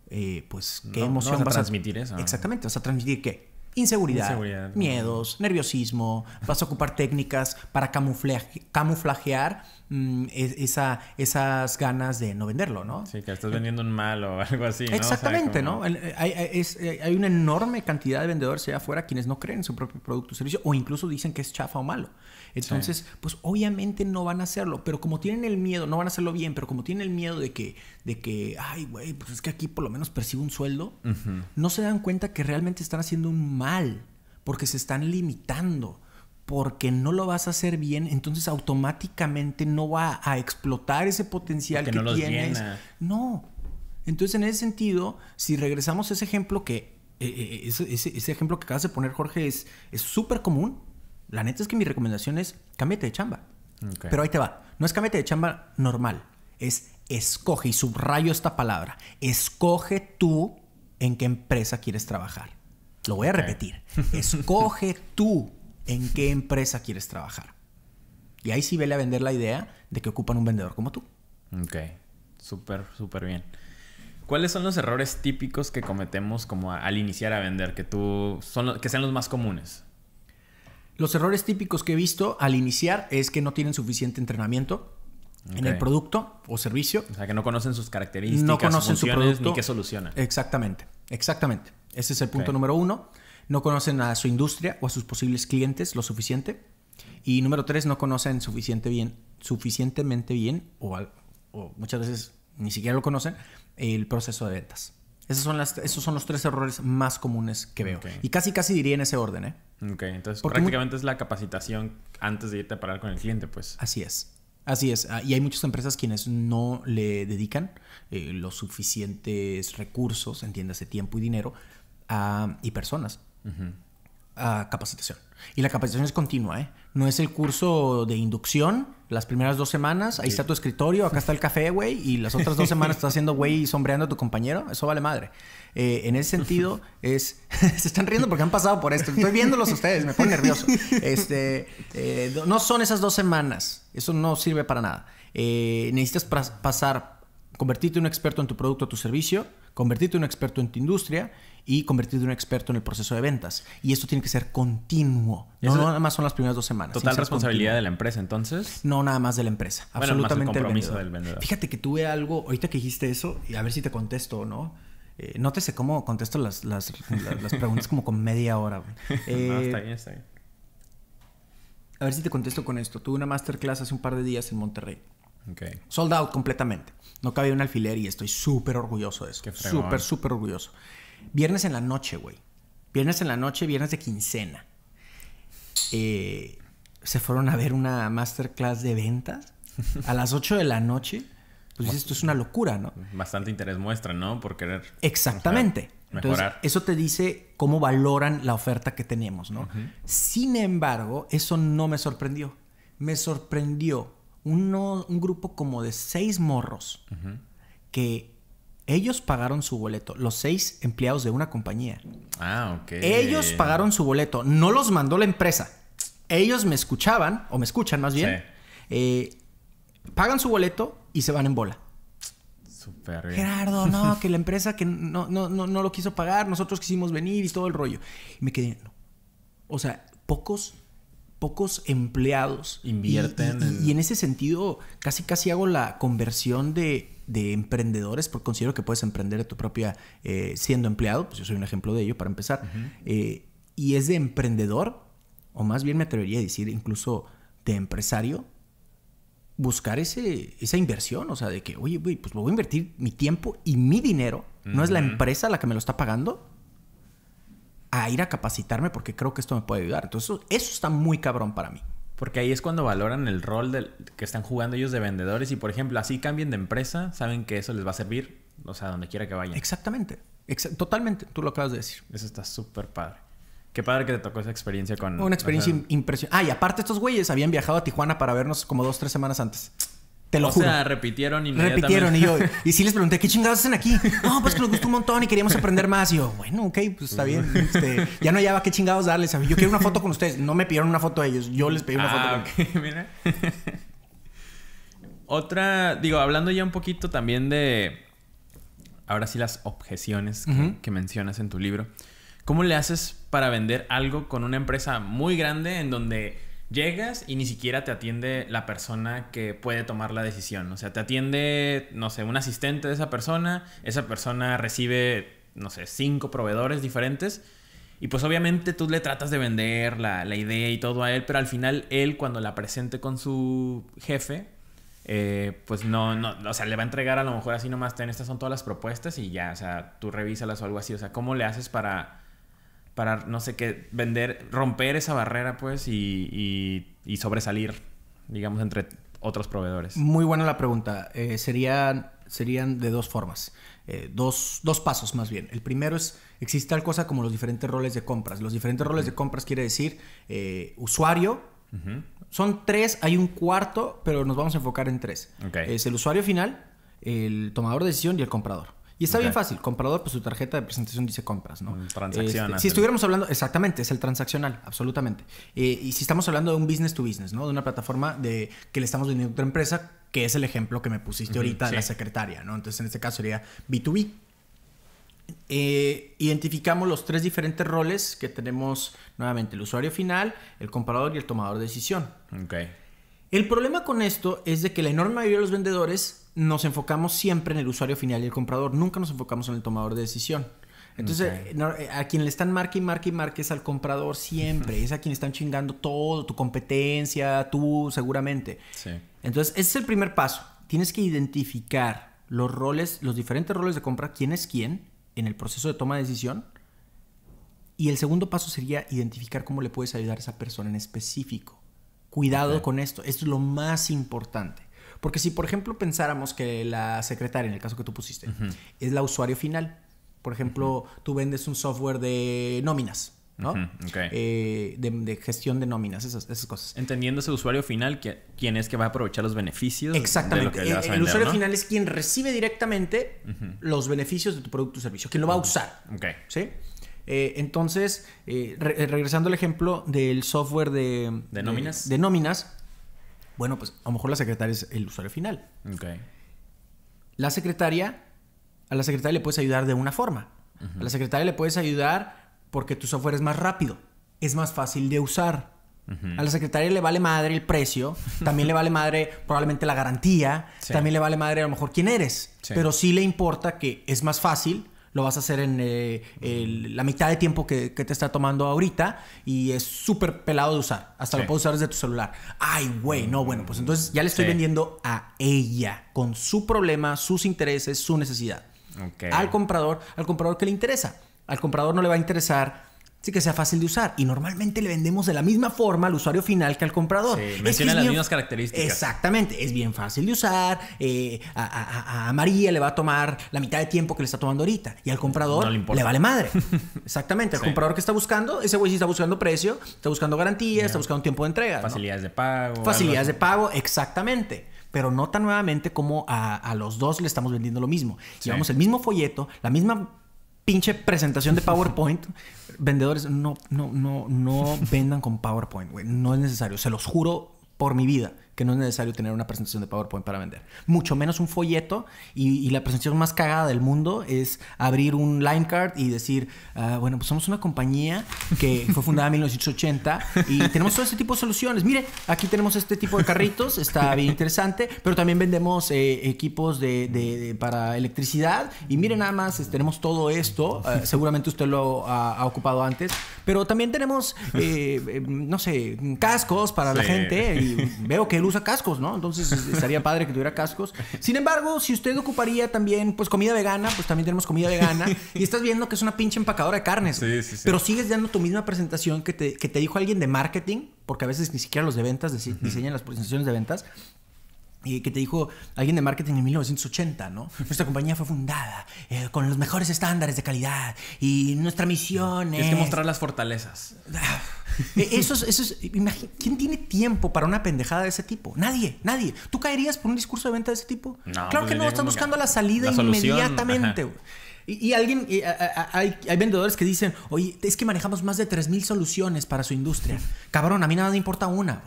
Speaker 1: eh, pues qué emoción vas, a transmitir eso. Exactamente, vas a transmitir qué? Inseguridad, miedos, nerviosismo, vas a ocupar técnicas para camuflaje, camuflajear Mm, esas ganas de no venderlo, ¿no? Sí,
Speaker 2: que estás vendiendo un mal o algo así. Exactamente, ¿no? Eh,
Speaker 1: hay, una enorme cantidad de vendedores allá afuera quienes no creen en su propio producto o servicio o incluso dicen que es chafa o malo. Entonces, pues obviamente no van a hacerlo, pero como tienen el miedo, no van a hacerlo bien, pero como tienen el miedo de que, de que ay, güey, pues es que aquí por lo menos percibo un sueldo, no se dan cuenta que realmente están haciendo un mal porque se están limitando porque no lo vas a hacer bien, entonces automáticamente no va a explotar ese potencial que tienes. No. Entonces, en ese sentido, si regresamos a ese ejemplo que eh, eh, ese, ejemplo que acabas de poner, Jorge, es súper común. La neta es que mi recomendación es cámbiate de chamba. Pero ahí te va. No es cámbiate de chamba normal. Es escoge, y subrayo esta palabra, escoge tú en qué empresa quieres trabajar. Lo voy a repetir. Escoge tú en qué empresa quieres trabajar. Y ahí sí vele a vender la idea de que ocupan un vendedor como tú.
Speaker 2: Ok, súper, súper bien. ¿Cuáles son los errores típicos que cometemos como al iniciar a vender, que, tú, son que sean los más comunes?
Speaker 1: Los errores típicos que he visto al iniciar es que no tienen suficiente entrenamiento en el producto o servicio. O sea, que no conocen sus características, no conocen su producto. ni qué soluciona. Exactamente, exactamente. Ese es el punto número uno no conocen a su industria o a sus posibles clientes lo suficiente. Y número tres, no conocen suficiente bien, suficientemente bien, o, o muchas veces ni siquiera lo conocen, el proceso de ventas. Esos son, las, son los tres errores más comunes que veo. Y casi, casi diría en ese orden, ¿eh?
Speaker 2: Ok, entonces prácticamente es la capacitación antes de irte a parar con el cliente, pues.
Speaker 1: Así es. Así es. Ah, y hay muchas empresas quienes no le dedican eh, los suficientes recursos, entiéndase, tiempo y dinero, ah, y personas a capacitación. Y la capacitación es continua, ¿eh? No es el curso de inducción, las primeras dos semanas, ahí está tu escritorio, acá está el café, güey, y las otras dos semanas estás haciendo, güey, y sombreando a tu compañero, eso vale madre. Eh, en ese sentido, es... se están riendo porque han pasado por esto, estoy viéndolos ustedes, me pone nervioso. Este, eh, no son esas dos semanas, eso no sirve para nada. Eh, necesitas pasar, convertirte en un experto en tu producto o tu servicio, Convertirte en un experto en tu industria y convertirte en un experto en el proceso de ventas. Y esto tiene que ser continuo. No, nada más son las primeras dos semanas. ¿Total responsabilidad de
Speaker 2: la empresa entonces?
Speaker 1: No, nada más de la empresa. absolutamente. el compromiso del vendedor. Fíjate que tuve algo, ahorita que dijiste eso, y a ver si te contesto o no. Eh, nótese cómo contesto las, preguntas como con media hora. no, está bien, está bien. Eh, a ver si te contesto con esto. Tuve una masterclass hace un par de días en Monterrey. Okay. Sold out completamente. No cabía un alfiler y estoy súper orgulloso de eso. Súper, súper orgulloso. Viernes en la noche, güey. Viernes en la noche, viernes de quincena. Eh, se fueron a ver una masterclass de ventas a las 8 de la noche. Pues esto es una locura, ¿no?
Speaker 2: Bastante interés muestra, ¿no? Por querer.
Speaker 1: Exactamente. eso te dice cómo valoran la oferta que tenemos, ¿no? Sin embargo, eso no me sorprendió. Me sorprendió un grupo como de seis morros que ellos pagaron su boleto, los seis empleados de una compañía. Ah, ok. Ellos pagaron su boleto, no los mandó la empresa. Ellos me escuchaban, o me escuchan más bien, eh, pagan su boleto y se van en bola. Super Gerardo, no, que la empresa que no, no, no, no lo quiso pagar, nosotros quisimos venir y todo el rollo. Y me quedé, no. O sea, pocos pocos empleados. Invierten. Y, en... ese sentido, casi casi hago la conversión de, emprendedores, porque considero que puedes emprender de tu propia eh, siendo empleado, pues yo soy un ejemplo de ello para empezar. Eh, y es de emprendedor, o más bien me atrevería a decir incluso de empresario, buscar ese, esa inversión, o sea, de que, oye, pues voy a invertir mi tiempo y mi dinero. No es la empresa la que me lo está pagando, a ir a capacitarme porque creo que esto me puede ayudar. Entonces, eso, está muy cabrón para mí.
Speaker 2: Porque ahí es cuando valoran el rol que están jugando ellos de vendedores y, por ejemplo, así cambien de empresa, saben que eso les va a servir, o sea, donde quiera que vayan. Exactamente, totalmente, tú lo acabas de decir. Eso está súper padre. Qué padre que te tocó esa experiencia con... Una experiencia
Speaker 1: impresionante. Ah, y aparte estos güeyes habían viajado a Tijuana para vernos como dos, tres semanas antes. Te lo o sea,
Speaker 2: repitieron inmediatamente. Repitieron y yo.
Speaker 1: Y sí les pregunté, ¿qué chingados hacen aquí? No, pues que nos gustó un montón y queríamos aprender más. Y yo, bueno, ok, pues está bien. Este, ya no hallaba qué chingados darles. A mí. Yo quiero una foto con ustedes. No me pidieron una foto a ellos. Yo les pedí una foto. Ah, mira.
Speaker 2: Otra, digo, hablando ya un poquito también de. Ahora sí, las objeciones que mencionas en tu libro. ¿Cómo le haces para vender algo con una empresa muy grande en donde Llegas y ni siquiera te atiende la persona que puede tomar la decisión. O sea, te atiende, no sé, un asistente de esa persona. Esa persona recibe, no sé, cinco proveedores diferentes. Y pues obviamente tú le tratas de vender la, idea y todo a él, pero al final él cuando la presente con su jefe, eh, pues no, no, o sea, le va a entregar a lo mejor así nomás, ten, estas son todas las propuestas y ya, o sea, tú revísalas o algo así. O sea, ¿cómo le haces para para, no sé qué, vender, romper esa barrera, pues, y, sobresalir, digamos, entre otros proveedores?
Speaker 1: Muy buena la pregunta. Eh, serían, serían de dos formas, eh, dos, dos, pasos más bien. El primero es, existe tal cosa como los diferentes roles de compras. Los diferentes roles de compras quiere decir eh, usuario. Son tres, hay un cuarto, pero nos vamos a enfocar en tres. Es el usuario final, el tomador de decisión y el comprador. Y está bien fácil. Comprador, pues su tarjeta de presentación dice compras, ¿no? Mm, transaccional. Este, si estuviéramos hablando, exactamente, es el transaccional, absolutamente. Eh, y si estamos hablando de un business to business, ¿no? De una plataforma de que le estamos vendiendo a otra empresa, que es el ejemplo que me pusiste ahorita de la secretaria, ¿no? Entonces, en este caso sería B2B. Eh, identificamos los tres diferentes roles que tenemos nuevamente, el usuario final, el comprador y el tomador de decisión. Ok. El problema con esto es de que la enorme mayoría de los vendedores nos enfocamos siempre en el usuario final y el comprador, nunca nos enfocamos en el tomador de decisión. Entonces, eh, eh, a quien le están marque y marque y marque es al comprador siempre, es a quien están chingando todo, tu competencia, tú seguramente. Entonces, ese es el primer paso. Tienes que identificar los roles, los diferentes roles de compra, quién es quién en el proceso de toma de decisión. Y el segundo paso sería identificar cómo le puedes ayudar a esa persona en específico. Cuidado con esto, esto es lo más importante. Porque si, por ejemplo, pensáramos que la secretaria, en el caso que tú pusiste, es la usuario final. Por ejemplo, tú vendes un software de nóminas. ¿no? Eh, de, gestión de nóminas, esas, cosas.
Speaker 2: Entendiendo ese usuario final, que, quién es que va a aprovechar los beneficios. Exactamente. el, usuario final
Speaker 1: es quien recibe directamente los beneficios de tu producto o servicio, quien lo va a usar. Ok. ¿Sí? Eh, entonces, eh, regresando al ejemplo del software de, nóminas. de nóminas bueno, pues a lo mejor la secretaria es el usuario final. Ok. La secretaria, a la secretaria le puedes ayudar de una forma. A la secretaria le puedes ayudar porque tu software es más rápido, es más fácil de usar. A la secretaria le vale madre el precio, también le vale madre probablemente la garantía, también le vale madre a lo mejor quién eres, pero sí le importa que es más fácil, lo vas a hacer en eh, la mitad de tiempo que, te está tomando ahorita y es súper pelado de usar. Hasta lo puedes usar desde tu celular. Ay, güey, no, bueno, pues entonces ya le estoy vendiendo a ella con su problema, sus intereses, su necesidad. Al comprador, al comprador que le interesa. Al comprador no le va a interesar Así que sea fácil de usar. Y normalmente le vendemos de la misma forma al usuario final que al comprador. Sí, es menciona las mismas características. Exactamente. Es bien fácil de usar. Eh, a, María le va a tomar la mitad de tiempo que le está tomando ahorita. Y al comprador le, vale madre. Exactamente. El comprador que está buscando, ese güey sí está buscando precio, está buscando garantías. está buscando tiempo de entrega. Facilidades de pago. Facilidades de pago, exactamente pero nota nuevamente como a, los dos le estamos vendiendo lo mismo. Llevamos el mismo folleto, la misma pinche presentación de PowerPoint, vendedores, no, no, no, no vendan con PowerPoint, güey. No es necesario. Se los juro por mi vida no es necesario tener una presentación de PowerPoint para vender. Mucho menos un folleto y, la presentación más cagada del mundo es abrir un line card y decir, ah, bueno, pues somos una compañía que fue fundada en 1980 y tenemos todo este tipo de soluciones. Mire, aquí tenemos este tipo de carritos, está bien interesante, pero también vendemos eh, equipos de, para electricidad y mire nada más, tenemos todo esto, eh, seguramente usted lo ha, ocupado antes, pero también tenemos, eh, no sé, cascos para la gente y veo que el usa cascos, ¿no? Entonces estaría padre que tuviera cascos. Sin embargo, si usted ocuparía también, pues comida vegana, pues también tenemos comida vegana. Y estás viendo que es una pinche empacadora de carnes. Sí, sí, sí. Pero sigues dando tu misma presentación que te, que te dijo alguien de marketing, porque a veces ni siquiera los de ventas diseñan las presentaciones de ventas que te dijo alguien de marketing en 1980, ¿no? Nuestra compañía fue fundada eh, con los mejores estándares de calidad y nuestra misión es... que mostrar
Speaker 2: las fortalezas. Ah, e-, eso es,
Speaker 1: eso es, ¿Quién tiene tiempo para una pendejada de ese tipo? Nadie, nadie. ¿Tú caerías por un discurso de venta de ese tipo? claro pues que no, están buscando la salida inmediatamente. Y, alguien, hay, vendedores que dicen, oye, es que manejamos más de 3.000 soluciones para su industria. Cabrón, a mí nada me importa una.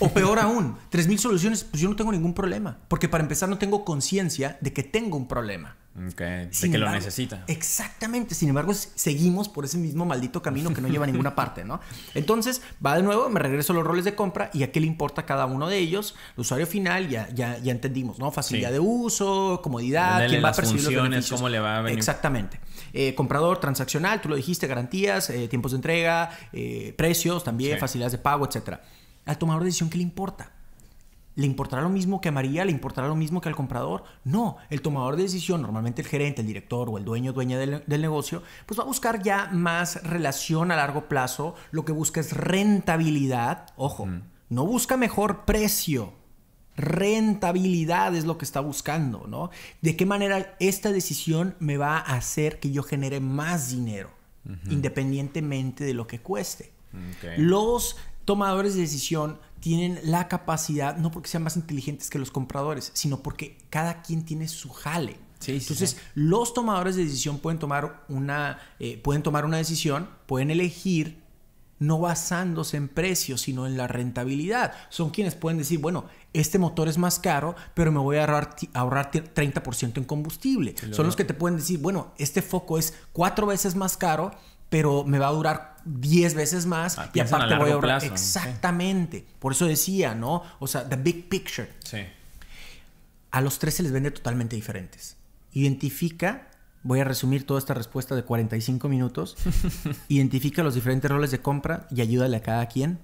Speaker 1: O peor aún, 3.000 soluciones, pues yo no tengo ningún problema. Porque para empezar no tengo conciencia de que tengo un problema de que lo necesita. Exactamente, sin embargo, seguimos por ese mismo maldito camino que no lleva a ninguna parte, ¿no? Entonces, va de nuevo, me regreso a los roles de compra y a qué le importa cada uno de ellos. El usuario final ya, ya, ya entendimos, ¿no? Facilidad de uso, comodidad, quién va a percibir los beneficios. va a Exactamente. Eh, comprador, transaccional, tú lo dijiste, garantías, eh, tiempos de entrega, eh, precios también, facilidades de pago, etcétera. Al tomador de decisión, ¿qué le importa? ¿Le importará lo mismo que a María? ¿Le importará lo mismo que al comprador? No, el tomador de decisión, normalmente el gerente, el director o el dueño dueña del, negocio, pues va a buscar ya más relación a largo plazo. Lo que busca es rentabilidad. Ojo, mm. no busca mejor precio. Rentabilidad es lo que está buscando, ¿no? ¿De qué manera esta decisión me va a hacer que yo genere más dinero, independientemente de lo que cueste? Los tomadores de decisión tienen la capacidad, no porque sean más inteligentes que los compradores, sino porque cada quien tiene su jale. Entonces, los tomadores de decisión pueden tomar una, eh, pueden tomar una decisión, pueden elegir no basándose en precios, sino en la rentabilidad. Son quienes pueden decir, bueno, este motor es más caro, pero me voy a ahorrar, 30% en combustible. Son los que te pueden decir, bueno, este foco es cuatro veces más caro, pero me va a durar 10 veces más ah, y aparte voy a ahorrar. Exactamente. Por eso decía, ¿no? O sea, the big picture. Sí. A los tres se les vende totalmente diferentes. Identifica, voy a resumir toda esta respuesta de 45 minutos. identifica los diferentes roles de compra y ayúdale a cada quien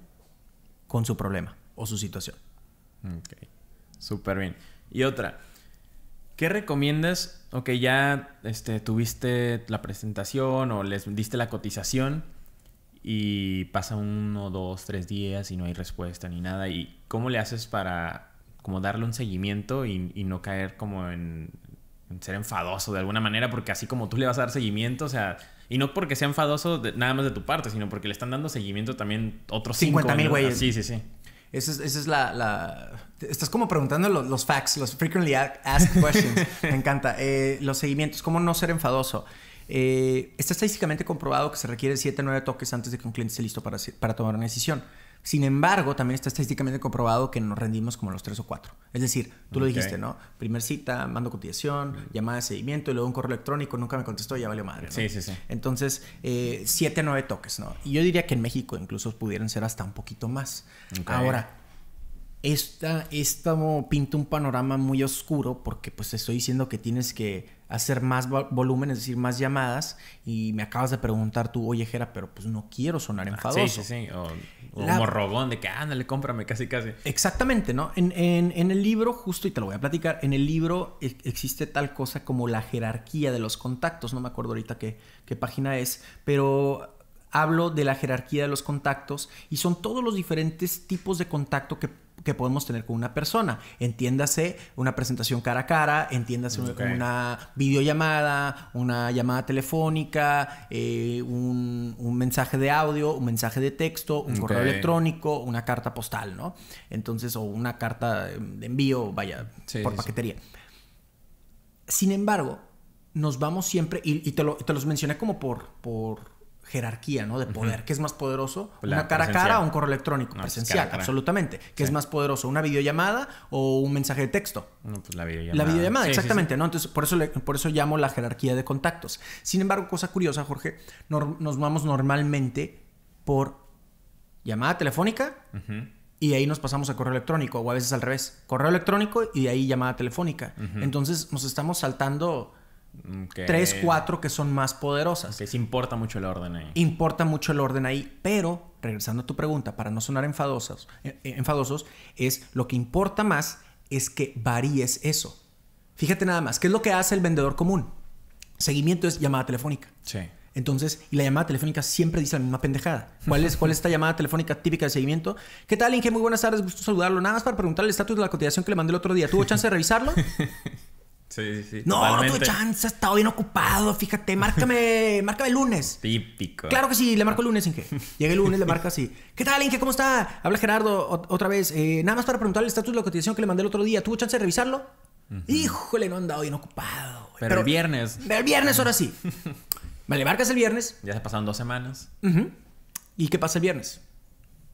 Speaker 1: con su problema o su situación. Ok. Súper bien.
Speaker 2: Y otra, ¿Qué recomiendas? Ok, ya este, tuviste la presentación o les diste la cotización y pasa uno, dos, tres días y no hay respuesta ni nada. ¿Y cómo le haces para como darle un seguimiento y, no caer como en, ser enfadoso de alguna manera? Porque así como tú le vas a dar seguimiento, o sea, y no porque sea enfadoso nada más de tu parte, sino porque le están dando seguimiento también otros 50 mil güeyes. Ah, sí, sí, sí.
Speaker 1: Esa es, la Estás como preguntando los, facts, los frequently asked questions. Me encanta. Eh, los seguimientos, cómo no ser enfadoso. Eh, está estadísticamente comprobado que se requiere 7 9 toques antes de que un cliente esté listo para, tomar una decisión. Sin embargo, también está estadísticamente comprobado que nos rendimos como los 3 o 4. Es decir, tú lo dijiste, ¿no? Primer cita, mando cotización, llamada de seguimiento y luego un correo electrónico, nunca me contestó, y ya valió madre. Sí, sí, sí. Entonces, 7 eh, 9 toques, ¿no? Y yo diría que en México incluso pudieran ser hasta un poquito más. Ahora, esta, pinta un panorama muy oscuro porque pues te estoy diciendo que tienes que hacer más volumen, es decir, más llamadas y me acabas de preguntar tú, oye Jera, pero pues no quiero sonar ah, enfadoso. Sí, sí,
Speaker 2: sí, o, como
Speaker 1: de que ándale, cómprame casi casi. Exactamente, ¿no? En, el libro, justo, y te lo voy a platicar, en el libro e-, existe tal cosa como la jerarquía de los contactos, no me acuerdo ahorita qué, qué página es, pero hablo de la jerarquía de los contactos y son todos los diferentes tipos de contacto que que podemos tener con una persona. Entiéndase una presentación cara a cara, entiéndase una, videollamada, una llamada telefónica, eh, un, mensaje de audio, un mensaje de texto, un correo electrónico, una carta postal, ¿no? Entonces, o una carta de envío, vaya, por paquetería. Sin embargo, nos vamos siempre, y, te, los mencioné como por jerarquía, ¿no? De poder. ¿Qué es más poderoso? ¿Una cara a cara o un correo electrónico? Pues, presencial, absolutamente. ¿Qué es más poderoso? ¿Una videollamada o un mensaje de texto?
Speaker 2: Pues, la videollamada. La videollamada, exactamente,
Speaker 1: ¿no? Entonces, por eso, por eso llamo la jerarquía de contactos. Sin embargo, cosa curiosa, Jorge, nos vamos normalmente por llamada telefónica y ahí nos pasamos a correo electrónico o a veces al revés. Correo electrónico y de ahí llamada telefónica. Entonces, nos estamos saltando
Speaker 2: Tres, cuatro
Speaker 1: que son más poderosas. Que importa mucho el orden ahí. Importa mucho el orden ahí, pero regresando a tu pregunta, para no sonar enfadosos, eh, eh, enfadosos es lo que importa más es que varíes eso. Fíjate nada más, ¿qué es lo que hace el vendedor común? Seguimiento es llamada telefónica. Sí. Entonces, y la llamada telefónica siempre dice la misma pendejada. ¿Cuál es, cuál es esta llamada telefónica típica de seguimiento? ¿Qué tal, Inge? Muy buenas tardes, gusto saludarlo. Nada más para preguntarle el estatus de la cotización que le mandé el otro día. ¿Tuvo chance de revisarlo?
Speaker 2: Sí, sí, sí. No, no tuve
Speaker 1: chance, estaba estado bien ocupado. Fíjate, márcame, márcame el lunes.
Speaker 2: Típico. Claro
Speaker 1: que sí, le marco el lunes, Inge. Llega el lunes, le marca así. ¿Qué tal, Inge? ¿Cómo está? Habla Gerardo otra vez. Eh, nada más para preguntarle el estatus de la cotización que le mandé el otro día. ¿Tuvo chance de revisarlo? Híjole, no andaba bien ocupado.
Speaker 2: Pero, el viernes.
Speaker 1: El viernes, ahora sí. vale, marcas el viernes. Ya se pasaron dos semanas. ¿Y qué pasa el viernes?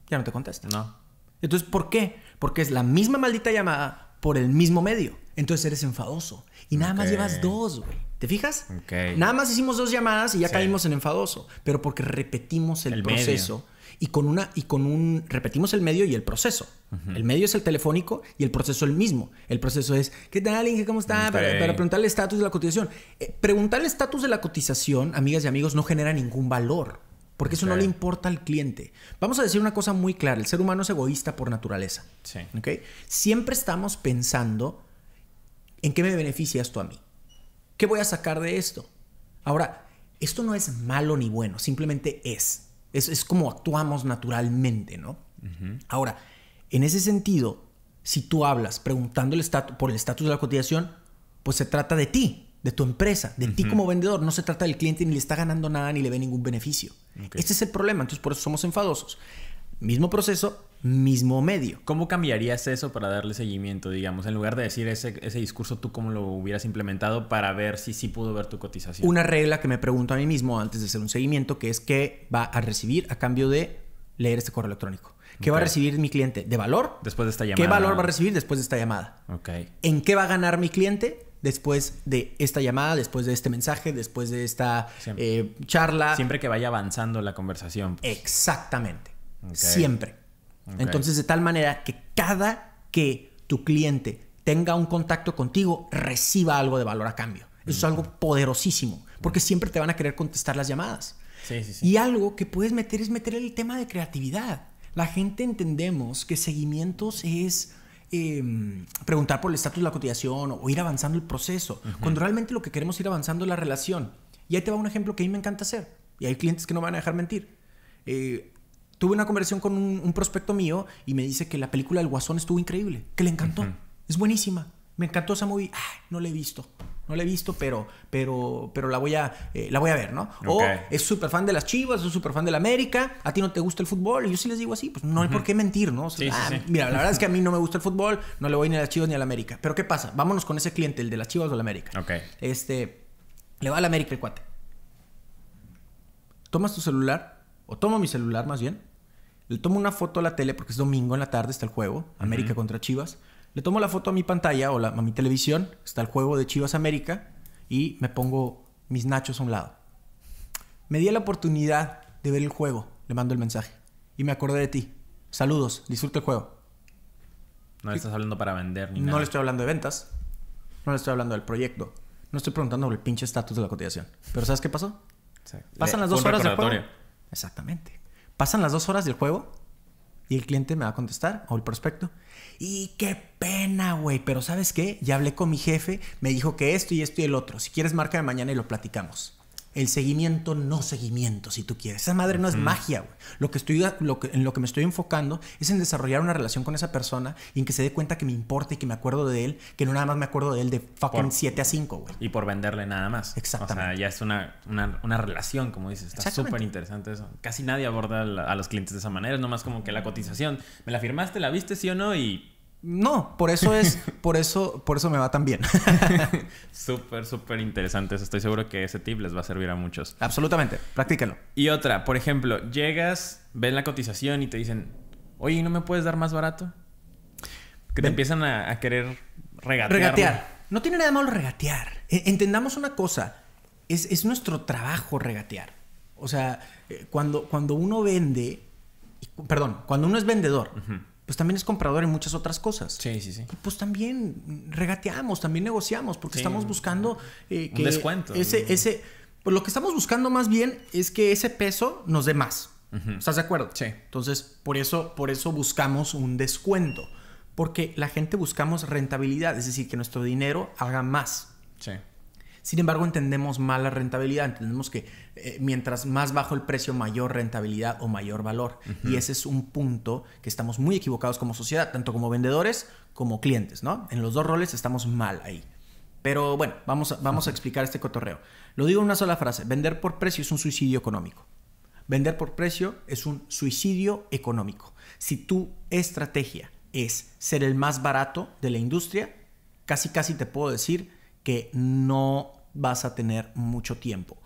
Speaker 1: Ya no te contesta. No. Entonces, ¿por qué? Porque es la misma maldita llamada por el mismo medio entonces eres enfadoso. Y nada más llevas dos, güey. ¿Te fijas? Nada más hicimos dos llamadas y ya caímos en enfadoso, pero porque repetimos el, proceso. Y con una, y con un, repetimos el medio y el proceso. El medio es el telefónico y el proceso el mismo. El proceso es, ¿qué tal, Inge? ¿Cómo está? Para, preguntarle preguntar el estatus de la cotización. Eh, preguntar el estatus de la cotización, amigas y amigos, no genera ningún valor. Porque eso no le importa al cliente. Vamos a decir una cosa muy clara. El ser humano es egoísta por naturaleza. Sí. ¿okay? Siempre estamos pensando ¿En qué me beneficia esto a mí? ¿Qué voy a sacar de esto? Ahora, esto no es malo ni bueno, simplemente es. Es, como actuamos naturalmente, ¿no? Ahora, en ese sentido, si tú hablas preguntando el por el estatus de la cotización, pues se trata de ti, de tu empresa, de ti como vendedor. No se trata del cliente ni le está ganando nada ni le ve ningún beneficio. Este es el problema, entonces por eso somos enfadosos. Mismo proceso, mismo medio. ¿Cómo cambiarías eso para darle
Speaker 2: seguimiento, digamos? En lugar de decir ese, ese discurso, ¿tú cómo lo hubieras implementado para ver si sí pudo ver tu cotización? Una
Speaker 1: regla que me pregunto a mí mismo antes de hacer un seguimiento, que es qué va a recibir a cambio de leer este correo electrónico. ¿Qué va a recibir mi cliente? ¿De valor? Después de esta llamada. ¿Qué valor va a recibir después de esta llamada? Okay. ¿En qué va a ganar mi cliente después de esta llamada, después de este mensaje, después de esta eh, charla? Siempre que vaya avanzando la conversación. Pues. Exactamente. Siempre. Entonces, de tal manera que cada que tu cliente tenga un contacto contigo, reciba algo de valor a cambio. Eso es algo poderosísimo, porque siempre te van a querer contestar las llamadas. Y algo que puedes meter es meter el tema de creatividad. La gente entendemos que seguimientos es em, preguntar por el estatus de la cotización o ir avanzando el proceso, cuando realmente lo que queremos ir avanzando la relación. Y ahí te va un ejemplo que a mí me encanta hacer, y hay clientes que no van a dejar mentir. Eh, tuve una conversación con un, prospecto mío y me dice que la película El Guasón estuvo increíble, que le encantó. Es buenísima. Me encantó esa movie. Ay, no la he visto. No la he visto, pero, pero, pero la, voy a, eh, la voy a ver, ¿no? O es súper fan de las Chivas, es súper fan de la América, a ti no te gusta el fútbol, y yo sí les digo así, pues no hay por qué mentir, ¿no? Ah, mira, la verdad es que a mí no me gusta el fútbol, no le voy ni a las Chivas ni a la América. Pero ¿qué pasa? Vámonos con ese cliente, el de las Chivas o la América. Ok. Este, le va a la América el cuate. Tomas tu celular, o tomo mi celular más bien, le tomo una foto a la tele porque es domingo en la tarde, está el juego, América contra Chivas. Le tomo la foto a mi pantalla o a mi televisión, está el juego de Chivas América y me pongo mis nachos a un lado. Me di la oportunidad de ver el juego, le mando el mensaje y me acordé de ti. Saludos, disfruta el juego.
Speaker 2: No le estás hablando para vender
Speaker 1: ni no nada. No le estoy hablando de ventas, no le estoy hablando del proyecto, no estoy preguntando por el pinche estatus de la cotización. Pero ¿sabes qué pasó? Pasan las dos horas de juego. Exactamente. Pasan las dos horas del juego y el cliente me va a contestar o el prospecto. Y qué pena, güey. Pero sabes qué? Ya hablé con mi jefe, me dijo que esto y esto y el otro. Si quieres, marca de mañana y lo platicamos el seguimiento no seguimiento, si tú quieres. Esa madre no es magia, güey. Lo que estoy, lo en lo que me estoy enfocando es en desarrollar una relación con esa persona y en que se dé cuenta que me importa y que me acuerdo de él, que no nada más me acuerdo de él de fucking 7 a 5, güey. Y por venderle nada más. Exactamente. O
Speaker 2: sea, ya es una, una, una relación, como dices. Está súper interesante eso. Casi nadie aborda a los clientes de esa manera, es nomás como que la cotización. ¿Me la firmaste? ¿La viste? ¿Sí o no? Y
Speaker 1: no, por eso es, por eso, por eso me va tan bien.
Speaker 2: súper, súper interesante. Estoy seguro que ese tip les va a servir a muchos. Absolutamente, practíquenlo. Y otra, por ejemplo, llegas, ven la cotización y te dicen, oye, ¿no me puedes dar más barato? Que te empiezan a, querer regatear. Regatear.
Speaker 1: No tiene nada malo regatear. E, entendamos una cosa, es, nuestro trabajo regatear. O sea, eh, cuando, cuando uno vende, perdón, cuando uno es vendedor pues también es comprador en muchas otras cosas. Sí, sí, sí. Y pues también regateamos, también negociamos, porque estamos buscando eh, Un descuento. Ese, ese, pues, lo que estamos buscando más bien es que ese peso nos dé más. ¿Estás de acuerdo? Sí. Entonces, por eso, por eso buscamos un descuento. Porque la gente buscamos rentabilidad, es decir, que nuestro dinero haga más. Sí. Sin embargo, entendemos mal la rentabilidad, entendemos que eh, mientras más bajo el precio, mayor rentabilidad o mayor valor. Y ese es un punto que estamos muy equivocados como sociedad, tanto como vendedores como clientes, ¿no? En los dos roles estamos mal ahí. Pero bueno, vamos, vamos a explicar este cotorreo. Lo digo en una sola frase, vender por precio es un suicidio económico. Vender por precio es un suicidio económico. Si tu estrategia es ser el más barato de la industria, casi casi te puedo decir que no vas a tener mucho tiempo.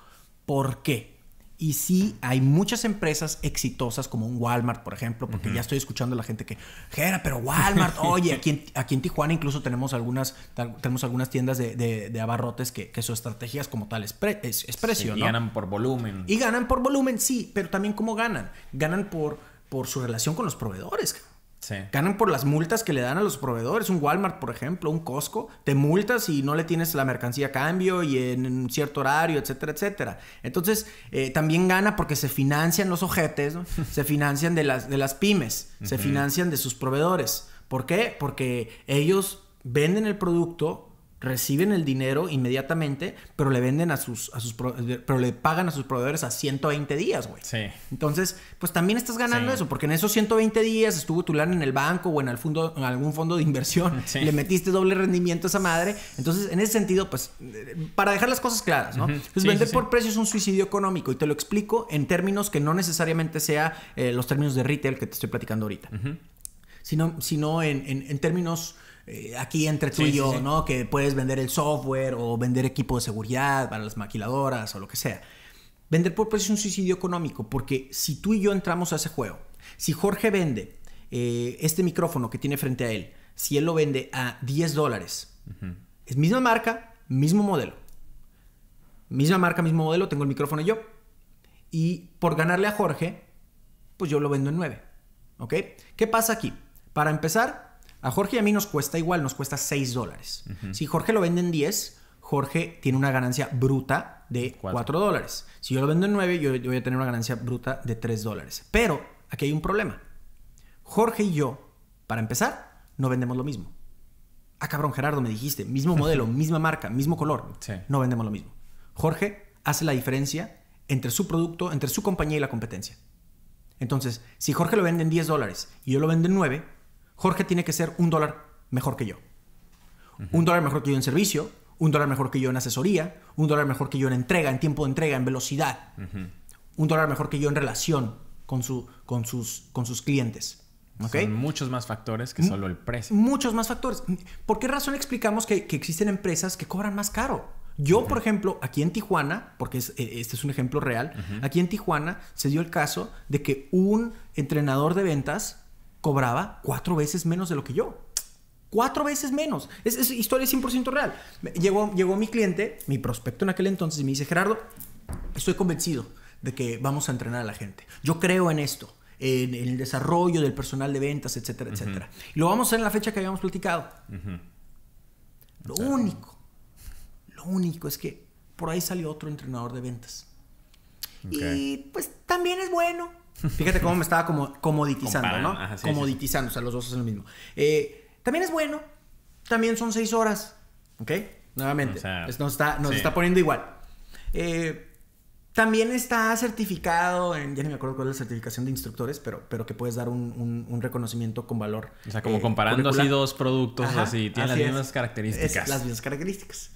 Speaker 1: ¿Por qué? Y sí, hay muchas empresas exitosas como un Walmart, por ejemplo, porque ya estoy escuchando a la gente que, Jera, pero Walmart, oye, aquí en, Tijuana incluso tenemos algunas, tenemos algunas tiendas de, abarrotes que, que, su estrategia es como tal, es, precio. ¿no? Y ganan
Speaker 2: por volumen. Y
Speaker 1: ganan por volumen, sí, pero también cómo ganan. Ganan por, por su relación con los proveedores. Ganan por las multas que le dan a los proveedores. Un Walmart, por ejemplo, un Costco, te multas y no le tienes la mercancía a cambio y en un cierto horario, etcétera, etcétera. Entonces, eh, también gana porque se financian los ojetes, se financian de las, de las pymes, se financian de sus proveedores. ¿Por qué? Porque ellos venden el producto reciben el dinero inmediatamente, pero le venden a sus, a sus pero le pagan a sus proveedores a 120 días, güey. Sí. Entonces, pues también estás ganando eso, porque en esos 120 días estuvo tu lana en el banco o en, algún fondo de inversión, le metiste doble rendimiento a esa madre. Entonces, en ese sentido, pues, para dejar las cosas claras, ¿no? vender por precio es un suicidio económico y te lo explico en términos que no necesariamente sea eh, los términos de retail que te estoy platicando ahorita, sino, sino en, en términos eh, aquí entre tú y yo, ¿no? Que puedes vender el software o vender equipo de seguridad para las maquiladoras o lo que sea. Vender por precio pues, es un suicidio económico porque si tú y yo entramos a ese juego, si Jorge vende eh, este micrófono que tiene frente a él, si él lo vende a 10 dólares, es misma marca, mismo modelo. Misma marca, mismo modelo, tengo el micrófono yo. Y por ganarle a Jorge, pues yo lo vendo en 9. ¿Ok? ¿Qué pasa aquí? Para empezar, a Jorge y a mí nos cuesta igual, nos cuesta 6 dólares. Si Jorge lo vende en 10, Jorge tiene una ganancia bruta de 4 dólares. Si yo lo vendo en 9, yo, voy a tener una ganancia bruta de 3 dólares. Pero aquí hay un problema. Jorge y yo, para empezar, no vendemos lo mismo. Ah, cabrón, Gerardo, me dijiste, mismo modelo, misma marca, mismo color. No vendemos lo mismo. Jorge hace la diferencia entre su producto, entre su compañía y la competencia. Entonces, si Jorge lo vende en 10 dólares y yo lo vendo en 9, Jorge tiene que ser un dólar mejor que yo. Un dólar mejor que yo en servicio, un dólar mejor que yo en asesoría, un dólar mejor que yo en entrega, en tiempo de entrega, en velocidad. Un dólar mejor que yo en relación con, su, con, sus, con sus clientes. Son muchos más factores que solo el precio. Muchos más factores. ¿Por qué razón explicamos que, existen empresas que cobran más caro? Yo, por ejemplo, aquí en Tijuana, porque e, este es un ejemplo real, aquí en Tijuana se dio el caso de que un entrenador de ventas cobraba cuatro veces menos de lo que yo. Cuatro veces menos. Es, es historia 100% real. Llegó, llegó mi cliente, mi prospecto en aquel entonces, y me dice, Gerardo, estoy convencido de que vamos a entrenar a la gente. Yo creo en esto, en, el desarrollo del personal de ventas, etcétera, etcétera. Y lo vamos a hacer en la fecha que habíamos platicado. Lo único, lo único es que por ahí salió otro entrenador de ventas. Y pues también es bueno, Fíjate cómo me estaba como comoditizando, ¿no? comoditizando, o sea, los dos hacen lo mismo. Eh, también es bueno, también son seis horas, ¿ok? Nuevamente, nos, está, nos está poniendo igual. Eh, también está certificado, ya ni me acuerdo cuál es la certificación de instructores, pero, pero que puedes dar un, reconocimiento con valor. O sea, como eh, comparando así dos productos, así, tiene las mismas características. las mismas características.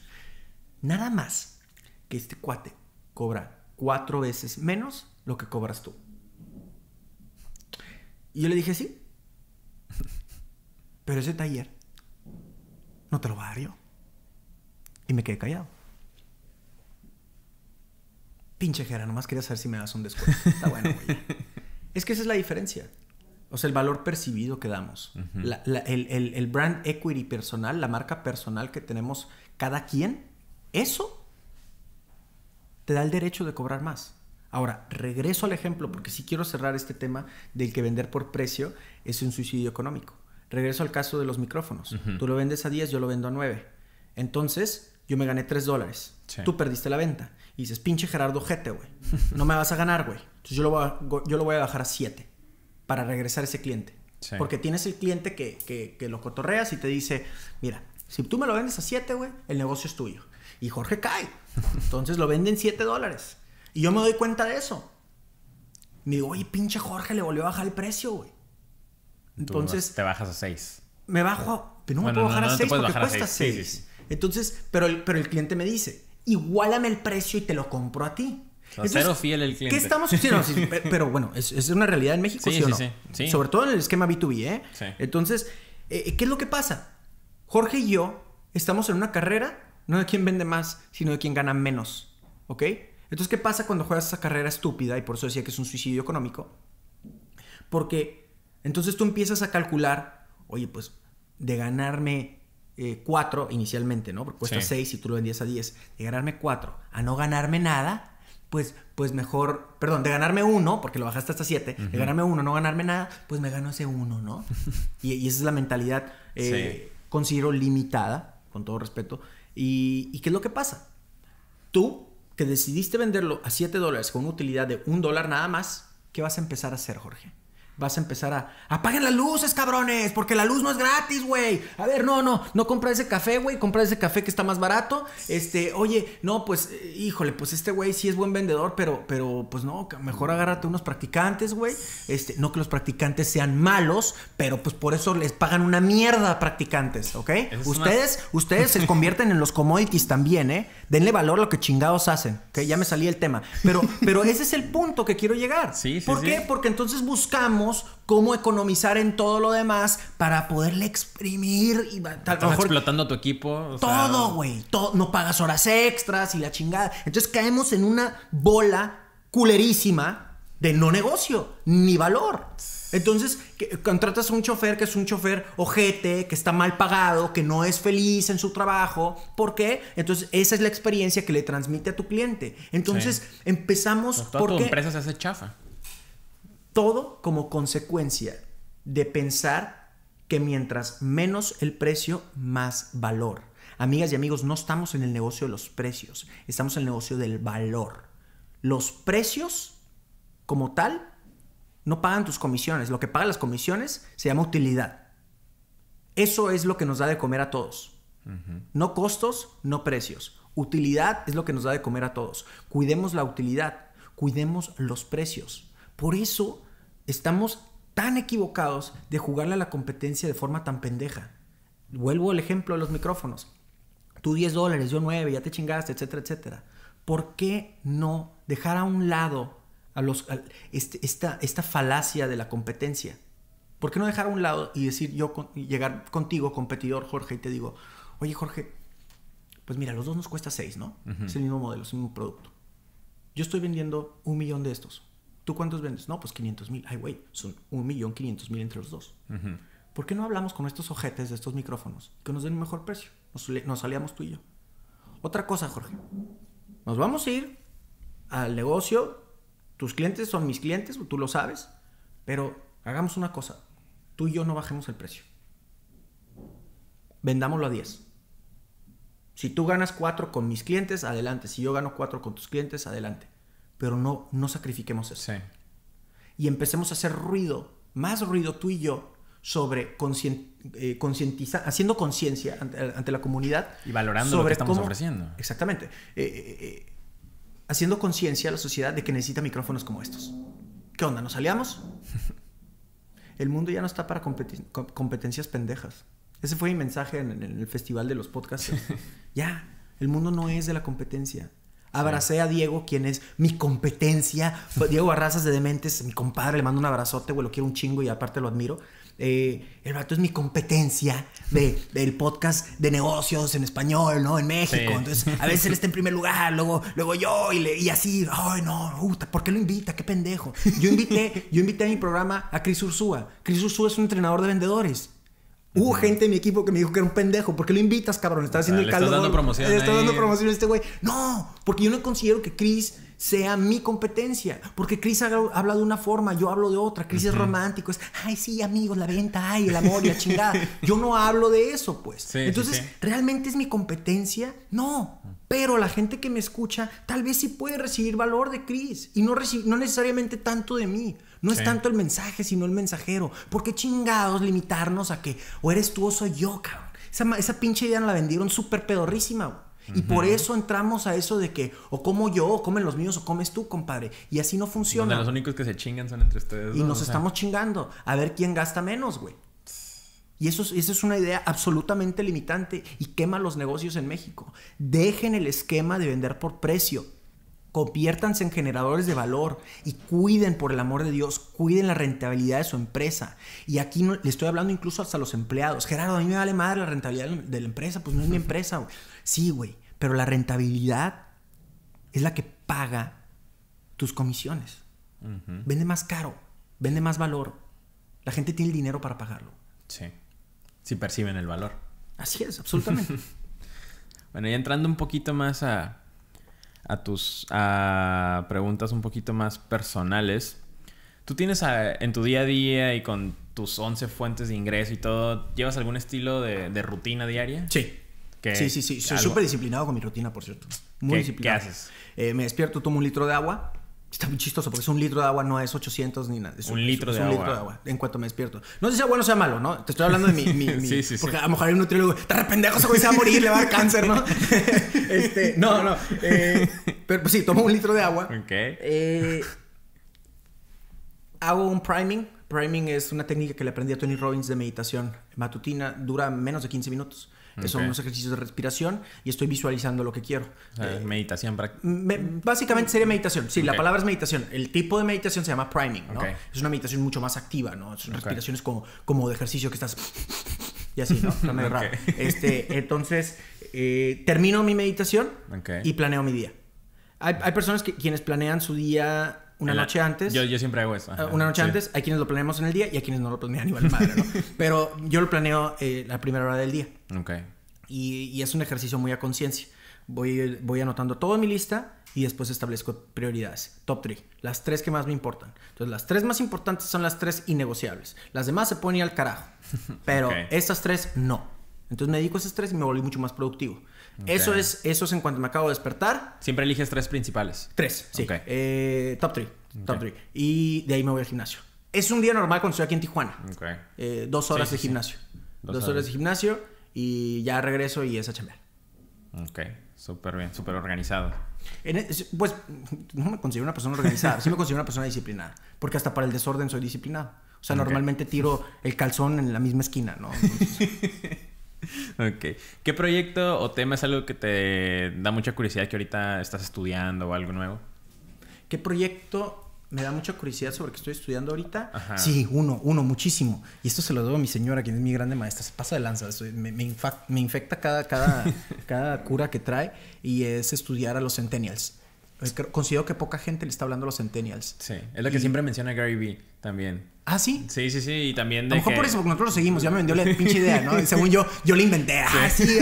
Speaker 1: Nada más que este cuate cobra cuatro veces menos lo que cobras tú. Y yo le dije, sí. Pero ese taller no te lo yo Y me quedé callado. Pinche Jera, nomás quería saber si me das un descuento. Está bueno, es que esa es la diferencia. O sea, el valor percibido que damos. el, brand equity personal, la marca personal que tenemos cada quien, eso te da el derecho de cobrar más. Ahora, regreso al ejemplo, porque si quiero cerrar este tema del que vender por precio es un suicidio económico. Regreso al caso de los micrófonos. Tú lo vendes a 10, yo lo vendo a 9. Entonces, yo me gané 3 dólares. Tú perdiste la venta. Y dices, pinche Gerardo Jete, güey. No me vas a ganar, güey. Entonces, yo lo, voy a, bajar a 7 para regresar a ese cliente. Porque tienes el cliente que, que, lo cotorreas y te dice, mira, si tú me lo vendes a 7, güey, el negocio es tuyo. Y Jorge cae. Entonces lo venden 7 dólares. Y yo me doy cuenta de eso. Me digo, oye, pinche Jorge, le volvió a bajar el precio, güey. Entonces.
Speaker 2: te bajas a 6. Me bajo a. Pero no me puedo bajar a 6 no porque cuesta 6.
Speaker 1: Entonces, pero el, pero el cliente me dice, igualame el precio y te lo compro a ti.
Speaker 2: Entonces, cero fiel el cliente. ¿Qué estamos haciendo? pero, bueno, es, es,
Speaker 1: una realidad en México, ¿sí, o no? Sí, Sobre todo en el esquema B2B, ¿eh? Sí. Entonces, eh, eh, ¿qué es lo que pasa? Jorge y yo estamos en una carrera, no de quién vende más, sino de quién gana menos, ¿ok? Entonces, ¿qué pasa cuando juegas esa carrera estúpida? Y por eso decía que es un suicidio económico. Porque entonces tú empiezas a calcular, oye, pues de ganarme 4 eh, inicialmente, ¿no? Porque cuesta seis y tú lo vendías a 10. De ganarme cuatro a no ganarme nada, pues, pues mejor, perdón, de ganarme 1, porque lo bajaste hasta siete. de ganarme 1, no ganarme nada, pues me gano ese uno, ¿no? y, esa es la mentalidad, eh, considero limitada, con todo respeto. ¿Y qué es lo que pasa? Tú que decidiste venderlo a 7 dólares con utilidad de un dólar nada más, ¿qué vas a empezar a hacer, Jorge? vas a empezar a. ¡Apaguen las luces, cabrones! Porque la luz no es gratis, güey. A ver, no, no, no compra ese café, güey. Compra ese café que está más barato. Este, oye, no, pues, eh, híjole, pues este güey sí es buen vendedor, pero, pero, pues no, mejor agárrate unos practicantes, güey. Este, no que los practicantes sean malos, pero pues por eso les pagan una mierda a practicantes, ¿ok? ustedes, ustedes se convierten en los commodities también, ¿eh? Denle valor a lo que chingados hacen, ¿ok? Ya me salí el tema. Pero, pero ese es el punto que quiero llegar. Sí, sí. ¿Por qué? Porque entonces buscamos cómo economizar en todo lo demás para poderle exprimir y tal Estás
Speaker 2: explotando a tu equipo. todo, güey.
Speaker 1: No pagas horas extras y la chingada. Entonces caemos en una bola culerísima de no negocio, ni valor. Entonces, que, contratas a un chofer que es un chofer ojete, que está mal pagado, que no es feliz en su trabajo. ¿Por qué? Entonces, esa es la experiencia que le transmite a tu cliente. Entonces, empezamos... Pues toda porque... tu empresa
Speaker 2: se hace chafa.
Speaker 1: Todo como consecuencia de pensar que mientras menos el precio, más valor. Amigas y amigos, no estamos en el negocio de los precios, estamos en el negocio del valor. Los precios, como tal, no pagan tus comisiones. Lo que pagan las comisiones se llama utilidad. Eso es lo que nos da de comer a todos. No costos, no precios. Utilidad es lo que nos da de comer a todos. Cuidemos la utilidad, cuidemos los precios. Por eso estamos tan equivocados de jugarle a la competencia de forma tan pendeja. Vuelvo al ejemplo de los micrófonos. Tú 10 dólares, yo 9, ya te chingaste, etcétera, etcétera. ¿Por qué no dejar a un lado a los, este, esta, falacia de la competencia? ¿Por qué no dejar a un lado y decir yo llegar contigo, competidor Jorge, y te digo, oye Jorge, pues mira, los dos nos cuesta 6, ¿no? Es el mismo modelo, es el mismo producto. Yo estoy vendiendo un millón de estos ¿Tú cuántos vendes? No, pues 500 mil. Ay, güey, son 1.500.000 entre los dos. ¿Por qué no hablamos con estos ojetes de estos micrófonos que nos den un mejor precio? Nos, nos tú y yo. Otra cosa, Jorge. Nos vamos a ir al negocio. Tus clientes son mis clientes, tú lo sabes. Pero hagamos una cosa. Tú y yo no bajemos el precio. Vendámoslo a 10. Si tú ganas 4 con mis clientes, adelante. Si yo gano 4 con tus clientes, adelante pero no, no sacrifiquemos eso. Sí. Y empecemos a hacer ruido, más ruido tú y yo, sobre eh, concientizar haciendo conciencia ante, ante, la comunidad. Y valorando sobre lo que estamos ofreciendo. Exactamente. Eh, eh, haciendo conciencia a la sociedad de que necesita micrófonos como estos. ¿Qué onda? ¿Nos aliamos? el mundo ya no está para competencias pendejas. Ese fue mi mensaje en, en el festival de los podcasts. ya, el mundo no es de la competencia. Abracé a Diego, quien es mi competencia. Diego Barrazas de Dementes, mi compadre, le mando un abrazote, güey, lo quiero un chingo y aparte lo admiro. Eh, el vato es mi competencia de, del podcast de negocios en español, ¿no? En México. Entonces, a veces él está en primer lugar, luego, luego yo y, así, ay, no, puta, ¿por qué lo invita? Qué pendejo. Yo invité, yo invité a mi programa a Cris Ursúa. Cris Ursúa es un entrenador de vendedores. Hubo gente de mi equipo que me dijo que era un pendejo. ¿Por qué lo invitas, cabrón? Estás haciendo ah, el caldo. Le estás dando promoción. dando a este güey. No, porque yo no considero que Chris sea mi competencia. Porque Chris habla de una forma, yo hablo de otra. Chris es romántico, es, ay, sí, amigos, la venta, ay, el amor y la chingada. Yo no hablo de eso, pues. Entonces, ¿realmente es mi competencia? No. Pero la gente que me escucha, tal vez sí puede recibir valor de Chris. Y no, no necesariamente tanto de mí. No es tanto el mensaje, sino el mensajero. ¿Por qué chingados limitarnos a que o eres tú o soy yo, cabrón? Esa, pinche idea nos la vendieron súper pedorrísima, Y por eso entramos a eso de que o como yo, o comen los míos, o comes tú, compadre. Y así no funciona. los
Speaker 2: únicos que se chingan son entre ustedes. Y nos estamos
Speaker 1: chingando. A ver quién gasta menos, güey. Y eso, eso es una idea absolutamente limitante y quema los negocios en México. Dejen el esquema de vender por precio conviértanse en generadores de valor y cuiden, por el amor de Dios, cuiden la rentabilidad de su empresa. Y aquí le estoy hablando incluso hasta los empleados. Gerardo, a mí me vale madre la rentabilidad de la empresa, pues no es mi empresa. Sí, güey, pero la rentabilidad es la que paga tus comisiones. Vende más caro, vende más valor. La gente tiene el dinero para pagarlo. Sí,
Speaker 2: Si perciben el valor.
Speaker 1: Así es, absolutamente.
Speaker 2: bueno, ya entrando un poquito más a a tus a preguntas un poquito más personales. ¿Tú tienes en tu día a día y con tus 11 fuentes de ingreso y todo, llevas algún estilo de, rutina diaria? Sí. sí, sí, sí. Soy súper
Speaker 1: disciplinado con mi rutina, por cierto. Muy disciplinado. ¿Qué haces? Eh, me despierto, tomo un litro de agua, Está muy chistoso porque es un litro de agua, no es 800 ni nada. Es un, litro, de, un agua. litro de agua. En cuanto me despierto. No sé si sea bueno o sea malo, ¿no? Te estoy hablando de mi. sí, sí, porque a lo mejor hay un nutriólogo. Está re se va a morir, le va a dar cáncer, ¿no? Este, no, no. Eh, pero pues sí, tomo un litro de agua. Ok. Eh, hago un priming. Priming es una técnica que le aprendí a Tony Robbins de meditación matutina. Dura menos de 15 minutos que Son unos ejercicios de respiración y estoy visualizando lo que quiero. Eh, meditación. básicamente sería meditación. Sí, la palabra es meditación. El tipo de meditación se llama priming, ¿no? Es una meditación mucho más activa, ¿no? Son respiraciones como, como de ejercicio que estás... Y así, ¿no? Está raro. Este, entonces, eh, termino mi meditación y planeo mi día. Hay, hay personas que quienes planean su día una noche antes. Yo, siempre hago eso. Ah, una noche antes, hay quienes lo planeamos en el día y hay quienes no lo planean igual madre, Pero yo lo planeo eh, la primera hora del día. Ok. Y, es un ejercicio muy a conciencia. Voy, voy anotando todo en mi lista y después establezco prioridades. Top 3. Las tres que más me importan. Entonces, las tres más importantes son las tres innegociables. Las demás se ponen al carajo. Pero estas tres no. Entonces me dedico a esas tres y me volví mucho más productivo. Eso, es, eso es en cuanto me acabo de despertar. Siempre eliges tres principales. Tres, sí. Eh, top three. Top three. Y de ahí me voy al gimnasio. Es un día normal cuando estoy aquí en Tijuana. Eh, dos horas de gimnasio. Dos, horas. de gimnasio y ya regreso y es a chambear.
Speaker 2: Ok, súper bien, súper organizado.
Speaker 1: pues no me considero una persona organizada, sí me considero una persona disciplinada, porque hasta para el desorden soy disciplinado. O sea, normalmente tiro el calzón en la misma esquina, ¿no?
Speaker 2: ok. ¿Qué proyecto o tema es algo que te da mucha curiosidad que ahorita estás estudiando o algo
Speaker 1: nuevo? ¿Qué proyecto me da mucha curiosidad sobre que estoy estudiando ahorita. Sí, uno, uno, muchísimo. Y esto se lo debo a mi señora, quien es mi grande maestra. Se pasa de lanza. Me, infecta cada, cura que trae y es estudiar a los centennials. Eh, considero que poca gente le está hablando a los centennials. Sí, es lo que siempre menciona Gary Vee también. Ah, sí.
Speaker 2: Sí, sí, sí. Y también de. A lo mejor por eso, porque
Speaker 1: nosotros lo seguimos. Ya me vendió la pinche idea, ¿no? Y según yo, yo la inventé. Ah, sí,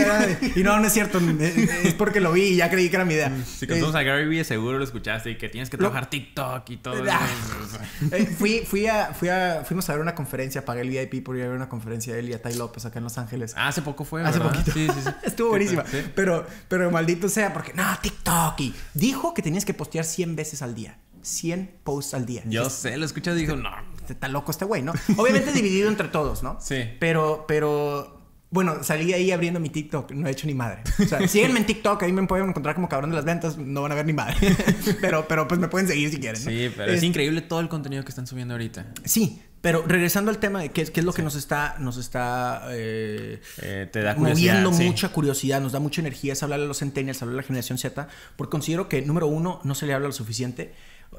Speaker 1: y no, no es cierto. Es porque lo vi y ya creí que era mi idea. Mm, si contamos
Speaker 2: eh, a Gary Vee, seguro lo escuchaste y que tienes que trabajar TikTok y todo. Ah. Eso.
Speaker 1: Eh, fui, fui a, fui a, fuimos a ver una conferencia, pagué el VIP por ir a ver una conferencia de él y a Tai López acá en Los Ángeles. Ah, hace poco fue, ¿verdad? Hace poquito. Sí, sí, sí. Estuvo buenísima. Pero, pero maldito sea, porque no, TikTok. Y dijo que tenías que postear 100 veces al día. 100 posts al día. Yo
Speaker 2: sé, lo escuché y dijo, este no,
Speaker 1: está loco este güey, ¿no? Obviamente dividido entre todos, ¿no? Sí. Pero, pero, bueno, salí ahí abriendo mi TikTok, no he hecho ni madre. O sea, síguenme en TikTok, ahí me pueden encontrar como cabrón de las ventas, no van a ver ni madre. pero, pero pues me pueden seguir si quieren. Sí, pero es, este
Speaker 2: increíble todo el contenido que están subiendo ahorita.
Speaker 1: Sí. Pero regresando al tema de qué, es lo que nos está, nos está eh,
Speaker 2: eh, te da moviendo mucha
Speaker 1: curiosidad, nos da mucha energía, es hablarle a los centennials, hablar a la generación Z, porque considero que, número uno, no se le habla lo suficiente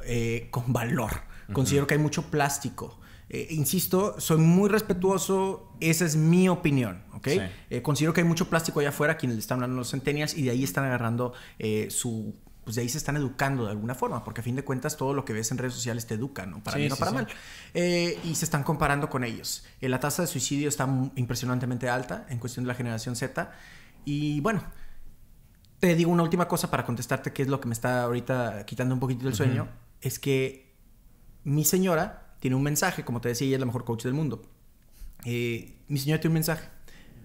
Speaker 1: eh, con valor. Considero que hay mucho plástico. Eh, insisto, soy muy respetuoso, esa es mi opinión, ¿ok? Eh, considero que hay mucho plástico allá afuera, quienes le están hablando los centenias y de ahí están agarrando eh, su... Pues de ahí se están educando de alguna forma, porque a fin de cuentas todo lo que ves en redes sociales te educa, ¿no? Para bien o para mal. y se están comparando con ellos. la tasa de suicidio está impresionantemente alta en cuestión de la generación Z. Y bueno, te digo una última cosa para contestarte Que es lo que me está ahorita quitando un poquito el sueño. Es que mi señora tiene un mensaje, como te decía, ella es la mejor coach del mundo. Eh, mi señora tiene un mensaje.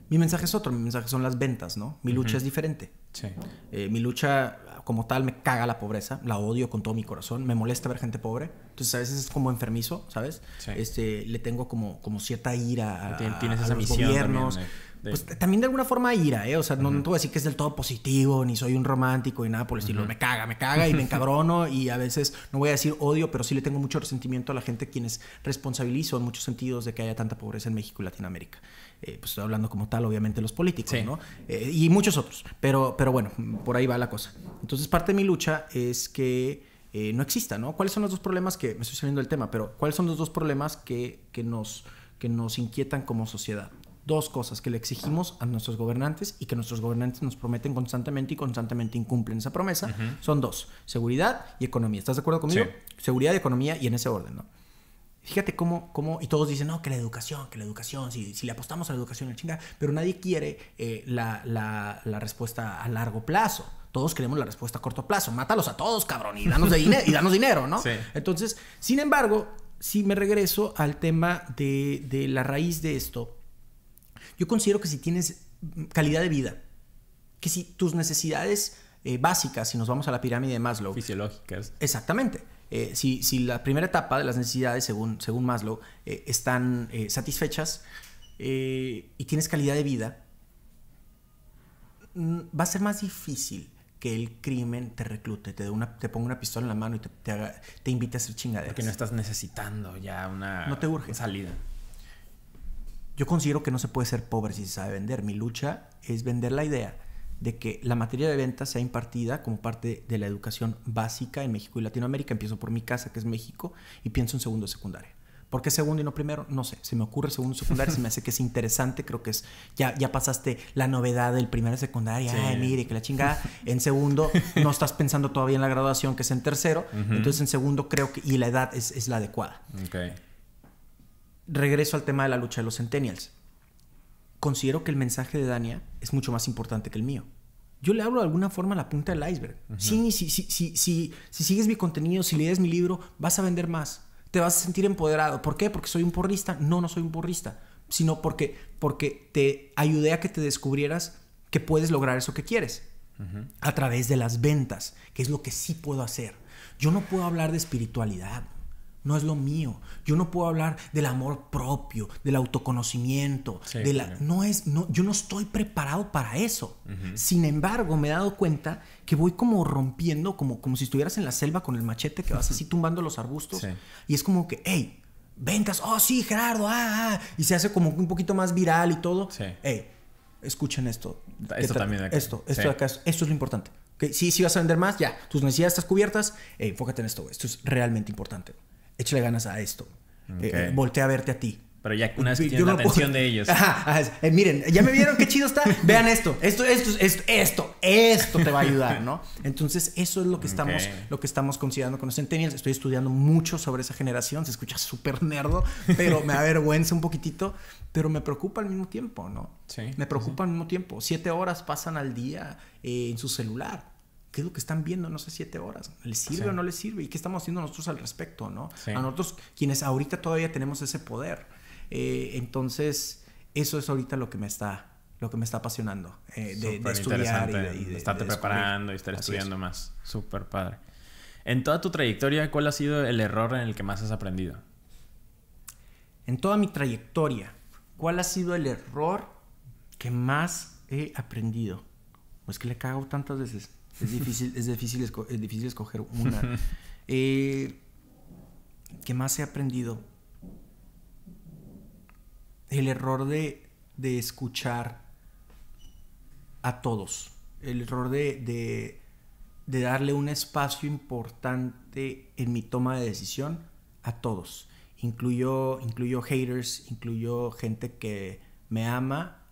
Speaker 1: Mi mensaje es otro, mi mensaje son las ventas, ¿no? Mi lucha es diferente. Sí. Eh, mi lucha como tal me caga la pobreza, la odio con todo mi corazón, me molesta ver gente pobre, entonces a veces es como enfermizo, ¿sabes? Este, le tengo como, como cierta ira a, los gobiernos. Pues también de alguna forma ira, ¿eh? O sea, no, voy a decir que es del todo positivo, ni soy un romántico, ni nada por el estilo. Me
Speaker 2: caga, me caga y me
Speaker 1: encabrono y a veces no voy a decir odio, pero sí le tengo mucho resentimiento a la gente quienes responsabilizo en muchos sentidos de que haya tanta pobreza en México y Latinoamérica. Eh, pues estoy hablando como tal, obviamente, los políticos, ¿no? Eh, y muchos otros. Pero, bueno, por ahí va la cosa. Entonces, parte de mi lucha es que eh, no exista, ¿no? ¿Cuáles son los dos problemas que, me estoy saliendo del tema, pero cuáles son los dos problemas que nos, que nos inquietan como sociedad? dos cosas que le exigimos a nuestros gobernantes y que nuestros gobernantes nos prometen constantemente y constantemente incumplen esa promesa. Son dos, seguridad y economía. ¿Estás de acuerdo conmigo? Seguridad y economía y en ese orden, ¿no? Fíjate cómo, cómo, y todos dicen, no, que la educación, que la educación, si, si le apostamos a la educación, el chinga, pero nadie quiere eh, la, respuesta a largo plazo todos queremos la respuesta a corto plazo. Mátalos a todos, cabrón, y danos, de dinero, y danos dinero, ¿no? Entonces, sin embargo, si me regreso al tema de, de la raíz de esto, yo considero que si tienes mm, calidad de vida, que si tus necesidades eh, básicas, si nos vamos a la pirámide de Maslow. Fisiológicas. Exactamente. Eh, si, si, la primera etapa de las necesidades, según, según Maslow, eh, están satisfechas y tienes calidad de vida, mm, va a ser más difícil que el crimen te reclute, te, una, te ponga una pistola en la mano y te, te, invite a hacer chingaderas. Porque no estás necesitando ya una no te urge. salida. Yo considero que no se puede ser pobre si se sabe vender. Mi lucha es vender la idea de que la materia de venta sea impartida como parte de la educación básica en México y Latinoamérica. Empiezo por mi casa, que es México, y pienso en segundo de secundaria. ¿Por qué segundo y no primero? No sé. Se me ocurre segundo secundaria. se me hace que es interesante. Creo que es. Ya, ya pasaste la novedad del primero de secundaria. Ay, mire, que la chingada. En segundo, no estás pensando todavía en la graduación, que es en tercero. Entonces, en segundo, creo que. Y la edad es, es la adecuada. Okay regreso al tema de la lucha de los centennials. Considero que el mensaje de Dania es mucho más importante que el mío. Yo le hablo de alguna forma a la punta del iceberg. Sí, si, si, si, si, sigues mi contenido, si lees mi libro, vas a vender más. Te vas a sentir empoderado. ¿Por qué? ¿Porque soy un porrista? No, no soy un porrista. Sino porque, porque te ayudé a que te descubrieras que puedes lograr eso que quieres. A través de las ventas, que es lo que sí puedo hacer. Yo no puedo hablar de espiritualidad no es lo mío. Yo no puedo hablar del amor propio, del autoconocimiento, de la... No es, no, yo no estoy preparado para eso. Sin embargo, me he dado cuenta que voy como rompiendo, como, como si estuvieras en la selva con el machete que vas así tumbando los arbustos. Y es como que, hey, ventas, oh sí, Gerardo, ah, ah, ah, y se hace como un poquito más viral y todo. Hey, escuchen esto. Esto también. Acá. Esto, esto de acá, esto es lo importante. que Sí, sí vas a vender más, ya, tus necesidades están cubiertas, hey, enfócate en esto, esto es realmente importante échale ganas a esto. Eh, eh, voltea a verte a ti. Pero ya una vez que tienes la atención de ellos. Eh, miren, ya me vieron qué chido está. Vean esto. Esto, esto, esto, esto, te va a ayudar, ¿no? Entonces, eso es lo que estamos, lo que estamos considerando con los centennials. Estoy estudiando mucho sobre esa generación. Se escucha súper nerdo, pero me avergüenza un poquitito. Pero me preocupa al mismo tiempo, ¿no? Sí. Me preocupa al mismo tiempo. Siete horas pasan al día en su celular. ¿Qué es lo que están viendo? No sé, siete horas. ¿Les sirve o no les sirve? ¿Y qué estamos haciendo nosotros al respecto? ¿no? A nosotros, quienes ahorita todavía tenemos ese poder. Eh, entonces, eso es ahorita lo que me está, lo que me está apasionando. Eh, de, estudiar y de, Estarte preparando y estar estudiando
Speaker 2: más. Súper padre. En toda tu trayectoria, ¿cuál ha sido el error en el que más has aprendido?
Speaker 1: En toda mi trayectoria, ¿cuál ha sido el error que más he aprendido? Pues que le cago tantas veces. Es difícil, es difícil, es difícil escoger una. Eh, ¿Qué más he aprendido? El error de, de escuchar a todos. El error de, de, darle un espacio importante en mi toma de decisión a todos. Incluyo, incluyo haters, incluyo gente que me ama,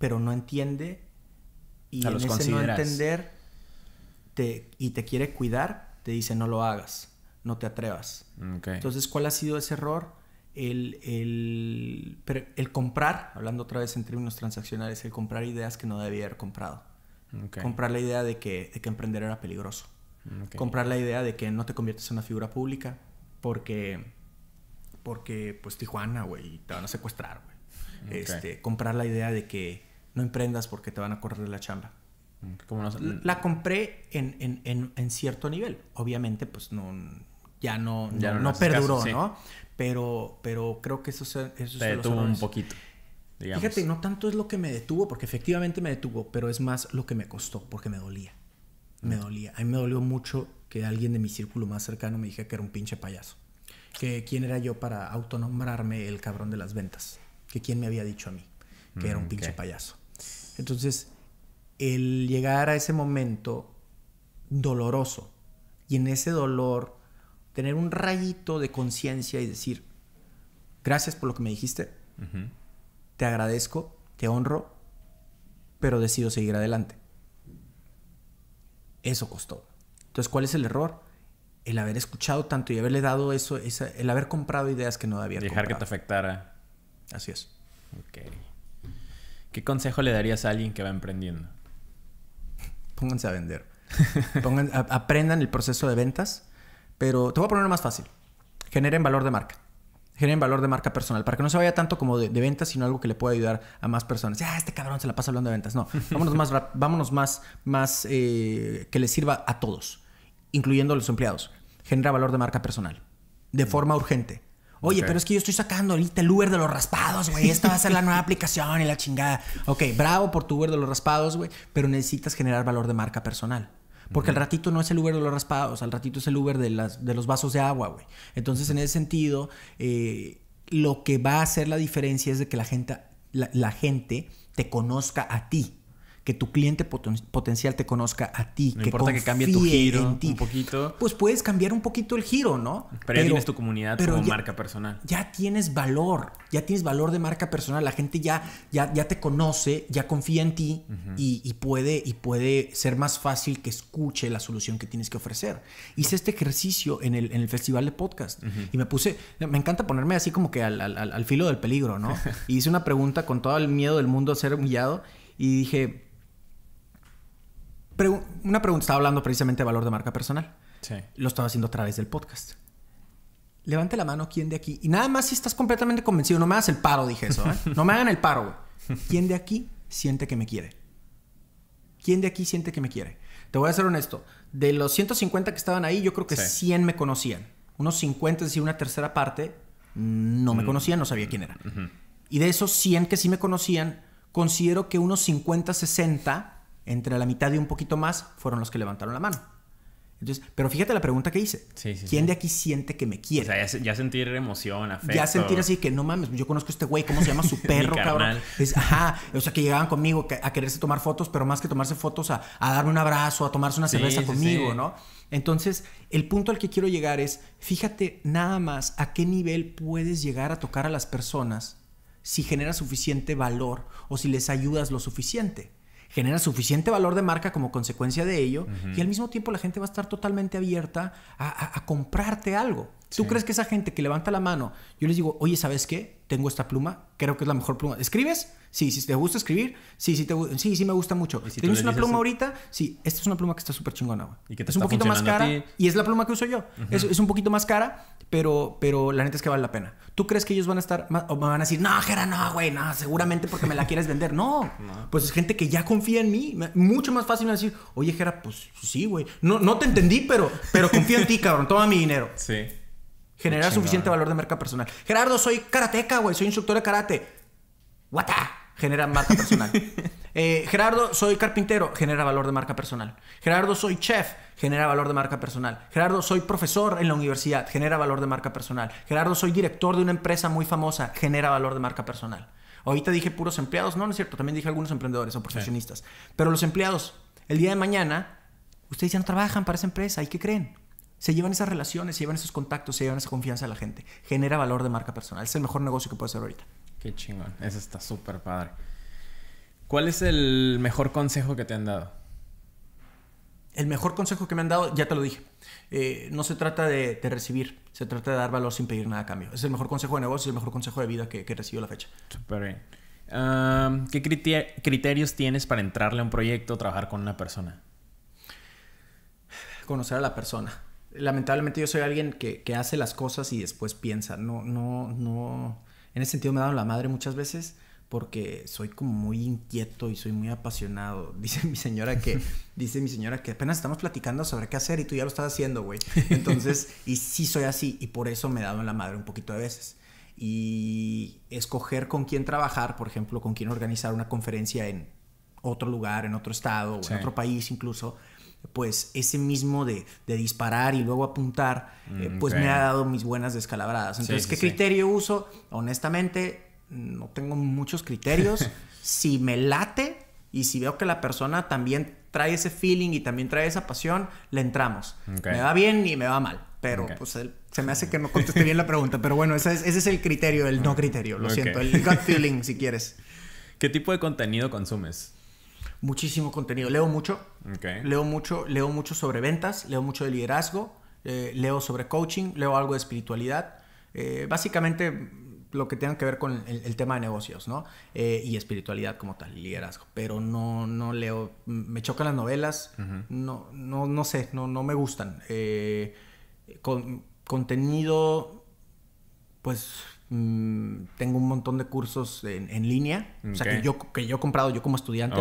Speaker 1: pero no entiende. Y en los ese no entender y te quiere cuidar, te dice no lo hagas, no te atrevas. Entonces, ¿cuál ha sido ese error? El, el, comprar, hablando otra vez en términos transaccionales, el comprar ideas que no debía haber comprado. Comprar la idea de que, emprender era peligroso. Comprar la idea de que no te conviertes en una figura pública porque, porque pues Tijuana, güey, te van a secuestrar, güey. Este, comprar la idea de que no emprendas porque te van a correr la chamba. La compré en, en, cierto nivel. Obviamente, pues no, ya no, no, perduró, ¿no? Pero, pero creo que eso se, eso Te detuvo un poquito. Fíjate, no tanto es lo que me detuvo, porque efectivamente me detuvo, pero es más lo que me costó, porque me dolía. Me mm. dolía. A mí me dolió mucho que alguien de mi círculo más cercano me dijera que era un pinche payaso. Que quién era yo para autonombrarme el cabrón de las ventas. Que quién me había dicho a mí que era un mm, pinche payaso. Entonces, el llegar a ese momento doloroso y en ese dolor tener un rayito de conciencia y decir, gracias por lo que me dijiste, te agradezco, te honro, pero decido seguir adelante. Eso costó. Entonces, ¿cuál es el error? El haber escuchado tanto y haberle dado eso, el haber comprado ideas que no había. Dejar que
Speaker 2: te afectara. Así es.
Speaker 1: ¿Qué consejo le darías a alguien que va emprendiendo? pónganse a vender. Pongan, aprendan el proceso de ventas, pero te voy a poner más fácil. Generen valor de marca. Generen valor de marca personal, para que no se vaya tanto como de, ventas, sino algo que le pueda ayudar a más personas. Ya, este cabrón se la pasa hablando de ventas. No, vámonos más, vámonos más, más eh, que le sirva a todos, incluyendo a los empleados. Genera valor de marca personal, de forma urgente. Oye, pero es que yo estoy sacando ahorita el Uber de los raspados, güey. Esta va a ser la nueva aplicación y la chingada. Ok, bravo por tu Uber de los raspados, güey. Pero necesitas generar valor de marca personal. Porque al ratito no es el Uber de los raspados, al ratito es el Uber de, de los vasos de agua, güey. Entonces, en ese sentido, eh, lo que va a hacer la diferencia es de que la gente, la gente te conozca a ti que tu cliente potencial te conozca a ti, que importa que cambie tu giro ti. un poquito. Pues puedes cambiar un poquito el giro, ¿no? Pero, tienes tu comunidad pero como marca personal. Ya tienes valor, ya tienes valor de marca personal, la gente ya ya, ya te conoce, ya confía en ti y, puede y puede ser más fácil que escuche la solución que tienes que ofrecer. Hice este ejercicio en el, festival de podcast y me puse, me encanta ponerme así como que al, al filo del peligro, ¿no? y hice una pregunta con todo el miedo del mundo a ser humillado y dije, una pregunta, estaba hablando precisamente de valor de marca personal. Sí. Lo estaba haciendo a través del podcast. Levante la mano quién de aquí. Y nada más si estás completamente convencido. No me hagas el paro, dije eso. ¿eh? No me hagan el paro, ¿Quién de aquí siente que me quiere? ¿Quién de aquí siente que me quiere? Te voy a ser honesto. De los 150 que estaban ahí, yo creo que 100 me conocían. Unos 50, es decir, una tercera parte, no me mm. conocían, no sabía quién era. Y de esos 100 que sí me conocían, considero que unos 50, 60 entre la mitad y un poquito más fueron los que levantaron la mano. Entonces, pero fíjate la pregunta que hice. ¿Quién de aquí siente que me quiere?
Speaker 2: ya, sentir emoción, afecto. Ya sentir así
Speaker 1: que no mames, yo conozco a este güey, ¿cómo se llama su perro, cabrón? ajá, o sea, que llegaban conmigo a quererse tomar fotos, pero más que tomarse fotos, a, a darme un abrazo, a tomarse una cerveza conmigo, ¿no? Entonces, el punto al que quiero llegar es, fíjate nada más a qué nivel puedes llegar a tocar a las personas si generas suficiente valor o si les ayudas lo suficiente genera suficiente valor de marca como consecuencia de ello y al mismo tiempo la gente va a estar totalmente abierta a, comprarte algo. ¿Tú crees que esa gente que levanta la mano, yo les digo, oye, ¿sabes qué? Tengo esta pluma, creo que es la mejor pluma. ¿Escribes? Sí, si ¿sí te gusta escribir, sí, sí, te, sí, sí me gusta mucho. Si ¿Tienes una pluma ahorita? Sí, esta es una pluma que está súper chingona, Y que es un poquito más cara. Y es la pluma que uso yo. es, un poquito más cara, pero, pero la neta es que vale la pena. ¿Tú crees que ellos van a estar o me van a decir, no, Jera, no, güey, no, seguramente porque me la quieres vender? No. Pues es gente que ya confía en mí. Mucho más fácil me decir, oye, Jera, pues sí, güey. No, no te entendí, pero, pero confío en ti, cabrón. Toma mi dinero. Sí. Generar suficiente valor de marca personal. Gerardo, soy karateca, güey. Soy instructor de karate. What Genera marca personal. Eh, Gerardo, soy carpintero, genera valor de marca personal. Gerardo, soy chef, genera valor de marca personal. Gerardo, soy profesor en la universidad, genera valor de marca personal. Gerardo, soy director de una empresa muy famosa, genera valor de marca personal. Ahorita dije puros empleados, no, no es cierto, también dije algunos emprendedores o profesionistas. Pero los empleados, el día de mañana, ustedes ya no trabajan para esa empresa, ¿y qué creen? Se llevan esas relaciones, se llevan esos contactos, se llevan esa confianza de la gente. Genera valor de marca personal. Es el mejor negocio que puede hacer ahorita. Qué chingón. Eso está súper padre.
Speaker 2: ¿Cuál es el
Speaker 1: mejor consejo que te han dado? El mejor consejo que me han dado, ya te lo dije, eh, no se trata de, recibir, se trata de dar valor sin pedir nada a cambio. Es el mejor consejo de negocio, Y el mejor consejo de vida que, que he la fecha. Super bien. ¿Qué criterios tienes para
Speaker 2: entrarle a un proyecto o trabajar con una persona?
Speaker 1: Conocer a la persona. Lamentablemente yo soy alguien que, hace las cosas y después piensa. No, no, no. En ese sentido me he dado la madre muchas veces porque soy como muy inquieto y soy muy apasionado. Dice mi señora que, dice mi señora que apenas estamos platicando sobre qué hacer y tú ya lo estás haciendo, güey. Entonces, y sí soy así y por eso me he dado en la madre un poquito de veces. Y escoger con quién trabajar, por ejemplo, con quién organizar una conferencia en otro lugar, en otro estado o en otro país incluso, pues ese mismo de, de, disparar y luego apuntar, eh, mm, pues me ha dado mis buenas descalabradas. Entonces, ¿qué criterio uso? Honestamente, no tengo muchos criterios. si me late y si veo que la persona también trae ese feeling y también trae esa pasión, le entramos. Me va bien y me va mal. Pero pues se me hace que no conteste bien la pregunta. Pero bueno, ese es, el criterio, el no ah, criterio. Lo siento, el gut feeling,
Speaker 2: si quieres. ¿Qué tipo de contenido consumes?
Speaker 1: Muchísimo contenido. Leo mucho. Leo mucho. Leo mucho sobre ventas. Leo mucho de liderazgo. Eh, leo sobre coaching. Leo algo de espiritualidad. Eh, básicamente lo que tenga que ver con el, tema de negocios, ¿no? Eh, y espiritualidad como tal, liderazgo. Pero no, no leo, mm, me chocan las novelas, no, no, no sé, no, no me gustan. Eh, con, contenido, pues mm, tengo un montón de cursos en, línea, o sea, que yo, que yo he comprado, yo como estudiante,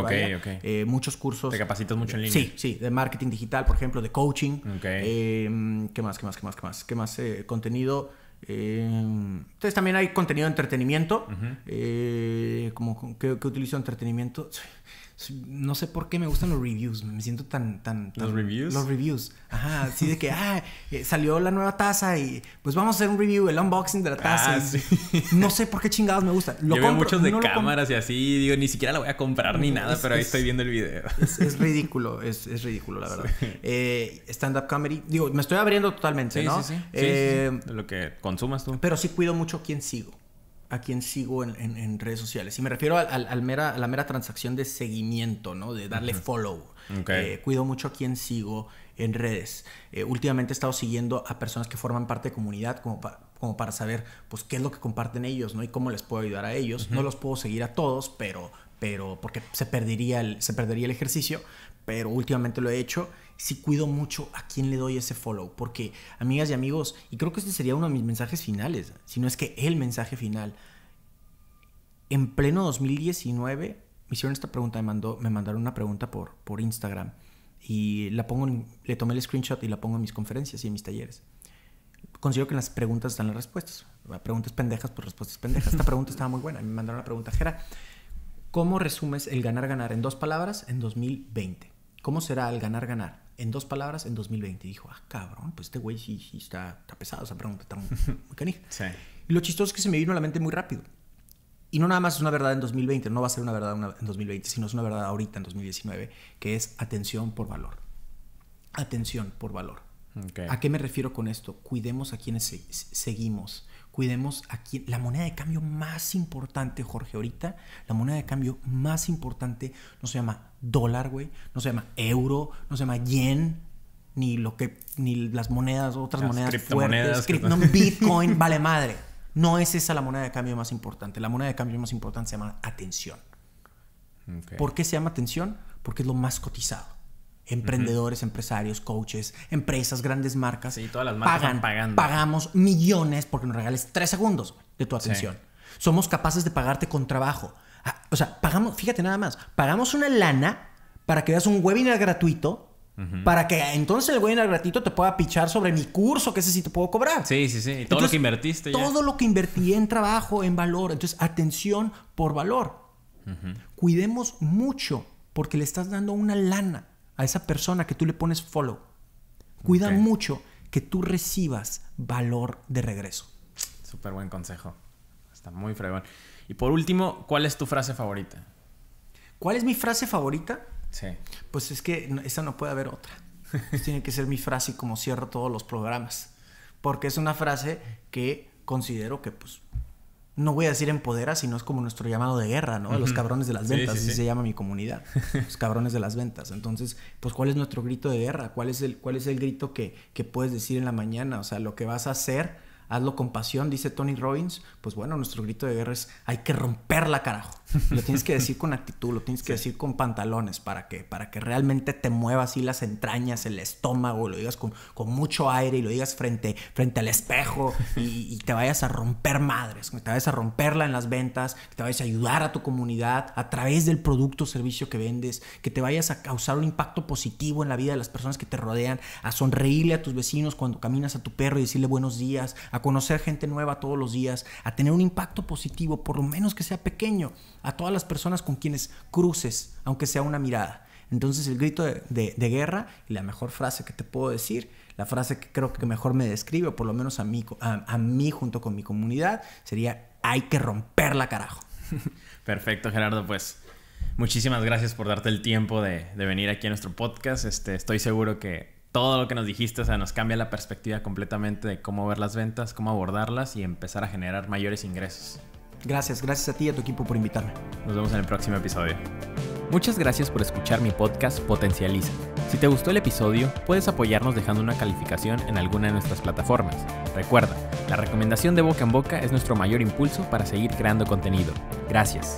Speaker 1: eh, muchos cursos. ¿Te capacitas mucho en línea? Sí, sí, de marketing digital, por ejemplo, de coaching. Em, ¿Qué más, qué más, qué más, qué más? ¿Qué más contenido? Em, entonces también hay contenido de entretenimiento. eh, como que, que, utilizo entretenimiento. no sé por qué me gustan los reviews, me siento tan, tan, ¿Los reviews? Los reviews, ajá, así de que, ah, eh, salió la nueva taza y pues vamos a hacer un review, el unboxing de la taza. Ah, no sé por qué chingados me gustan. Lo veo muchos de cámaras
Speaker 2: y así, digo, ni siquiera la voy a comprar ni nada, pero ahí estoy viendo
Speaker 1: el video. Es, ridículo, es, ridículo, la verdad. Eh, stand-up comedy, digo, me estoy abriendo totalmente, ¿no? Sí, sí, eh, Lo que consumas tú. Pero sí cuido mucho quién sigo a quien sigo en, redes sociales. Y me refiero a la mera transacción de seguimiento, ¿no? De darle follow. Eh, cuido mucho a quien sigo en redes. Eh, últimamente he estado siguiendo a personas que forman parte de comunidad como, para saber pues qué es lo que comparten ellos, ¿no? Y cómo les puedo ayudar a ellos. No los puedo seguir a todos, pero, pero porque se perdería, el, se perdería el ejercicio, pero últimamente lo he hecho si cuido mucho a quién le doy ese follow. Porque, amigas y amigos, y creo que este sería uno de mis mensajes finales, si no es que el mensaje final. En pleno 2019 me hicieron esta pregunta, me, mandó, me mandaron una pregunta por, por Instagram y la pongo le tomé el screenshot y la pongo en mis conferencias y en mis talleres. Considero que en las preguntas están las respuestas. Preguntas pendejas pues, por respuestas pendejas. Esta pregunta estaba muy buena. Me mandaron una pregunta, era ¿cómo resumes el ganar-ganar en dos palabras en 2020? ¿Cómo será el ganar-ganar? en dos palabras en 2020. dijo, ah, cabrón, pues este güey sí, está, está, pesado, está, perdón, está muy canija. Y lo chistoso es que se me vino a la mente muy rápido. Y no nada más es una verdad en 2020, no va a ser una verdad en 2020, sino es una verdad ahorita en 2019, que es atención por valor. Atención por valor. ¿A qué me refiero con esto? Cuidemos a quienes seguimos. Cuidemos a quien. La moneda de cambio más importante, Jorge, ahorita, la moneda de cambio más importante no se llama dólar, güey, no se llama euro, no se llama yen, ni lo que ni las monedas, otras monedas fuertes, Bitcoin, vale madre. No es esa la moneda de cambio más importante. La moneda de cambio más importante se llama atención. ¿Por qué se llama atención? Porque es lo más cotizado emprendedores, empresarios, coaches, empresas, grandes marcas. Sí, todas las pagan, Pagamos millones porque nos regales tres segundos de tu atención. Somos capaces de pagarte con trabajo. O sea, pagamos, fíjate nada más, pagamos una lana para que veas un webinar gratuito. Para que entonces el webinar gratuito te pueda pichar sobre mi curso, que ese sí te puedo cobrar.
Speaker 2: Sí, sí, sí. todo lo que invertiste. Ya. Todo
Speaker 1: lo que invertí en trabajo, en valor. Entonces, atención por valor. Cuidemos mucho porque le estás dando una lana a esa persona que tú le pones follow. Cuida mucho que tú recibas valor de regreso. Súper buen consejo.
Speaker 2: Está muy fregón. Y por último, ¿cuál es tu frase favorita?
Speaker 1: ¿Cuál es mi frase favorita? Sí. Pues es que esa no puede haber otra. Tiene que ser mi frase como cierro todos los programas. Porque es una frase que considero que, pues, no voy a decir empodera, sino es como nuestro llamado de guerra, ¿no? Los cabrones de las ventas, así se llama mi comunidad. Los cabrones de las ventas. Entonces, pues, ¿cuál es nuestro grito de guerra? ¿Cuál es el, cuál es el grito que, que puedes decir en la mañana? O sea, lo que vas a hacer hazlo con pasión, dice Tony Robbins, pues bueno, nuestro grito de guerra es hay que romperla, carajo. Lo tienes que decir con actitud, lo tienes que decir con pantalones para que, para que realmente te muevas... así las entrañas, el estómago, lo digas con, mucho aire y lo digas frente, frente al espejo y, te vayas a romper madres, que te vayas a romperla en las ventas, que te vayas a ayudar a tu comunidad a través del producto o servicio que vendes, que te vayas a causar un impacto positivo en la vida de las personas que te rodean, a sonreírle a tus vecinos cuando caminas a tu perro y decirle buenos días, conocer gente nueva todos los días, a tener un impacto positivo, por lo menos que sea pequeño, a todas las personas con quienes cruces, aunque sea una mirada. Entonces el grito de, guerra y la mejor frase que te puedo decir, la frase que creo que mejor me describe, por lo menos a mí, a, mí junto con mi comunidad, sería hay que romperla
Speaker 2: carajo. Perfecto Gerardo, pues muchísimas gracias por darte el tiempo de, venir aquí a nuestro podcast. Este, estoy seguro que todo lo que nos dijiste, nos cambia la perspectiva completamente de cómo ver las ventas, cómo abordarlas y empezar a generar mayores ingresos.
Speaker 1: Gracias, gracias a ti y a tu equipo por invitarme. Nos vemos en el próximo episodio. Muchas gracias
Speaker 2: por escuchar mi podcast Potencializa. Si te gustó el episodio, puedes apoyarnos dejando una calificación en alguna de nuestras plataformas. Recuerda, la recomendación de boca en boca es nuestro mayor impulso para seguir creando contenido. Gracias.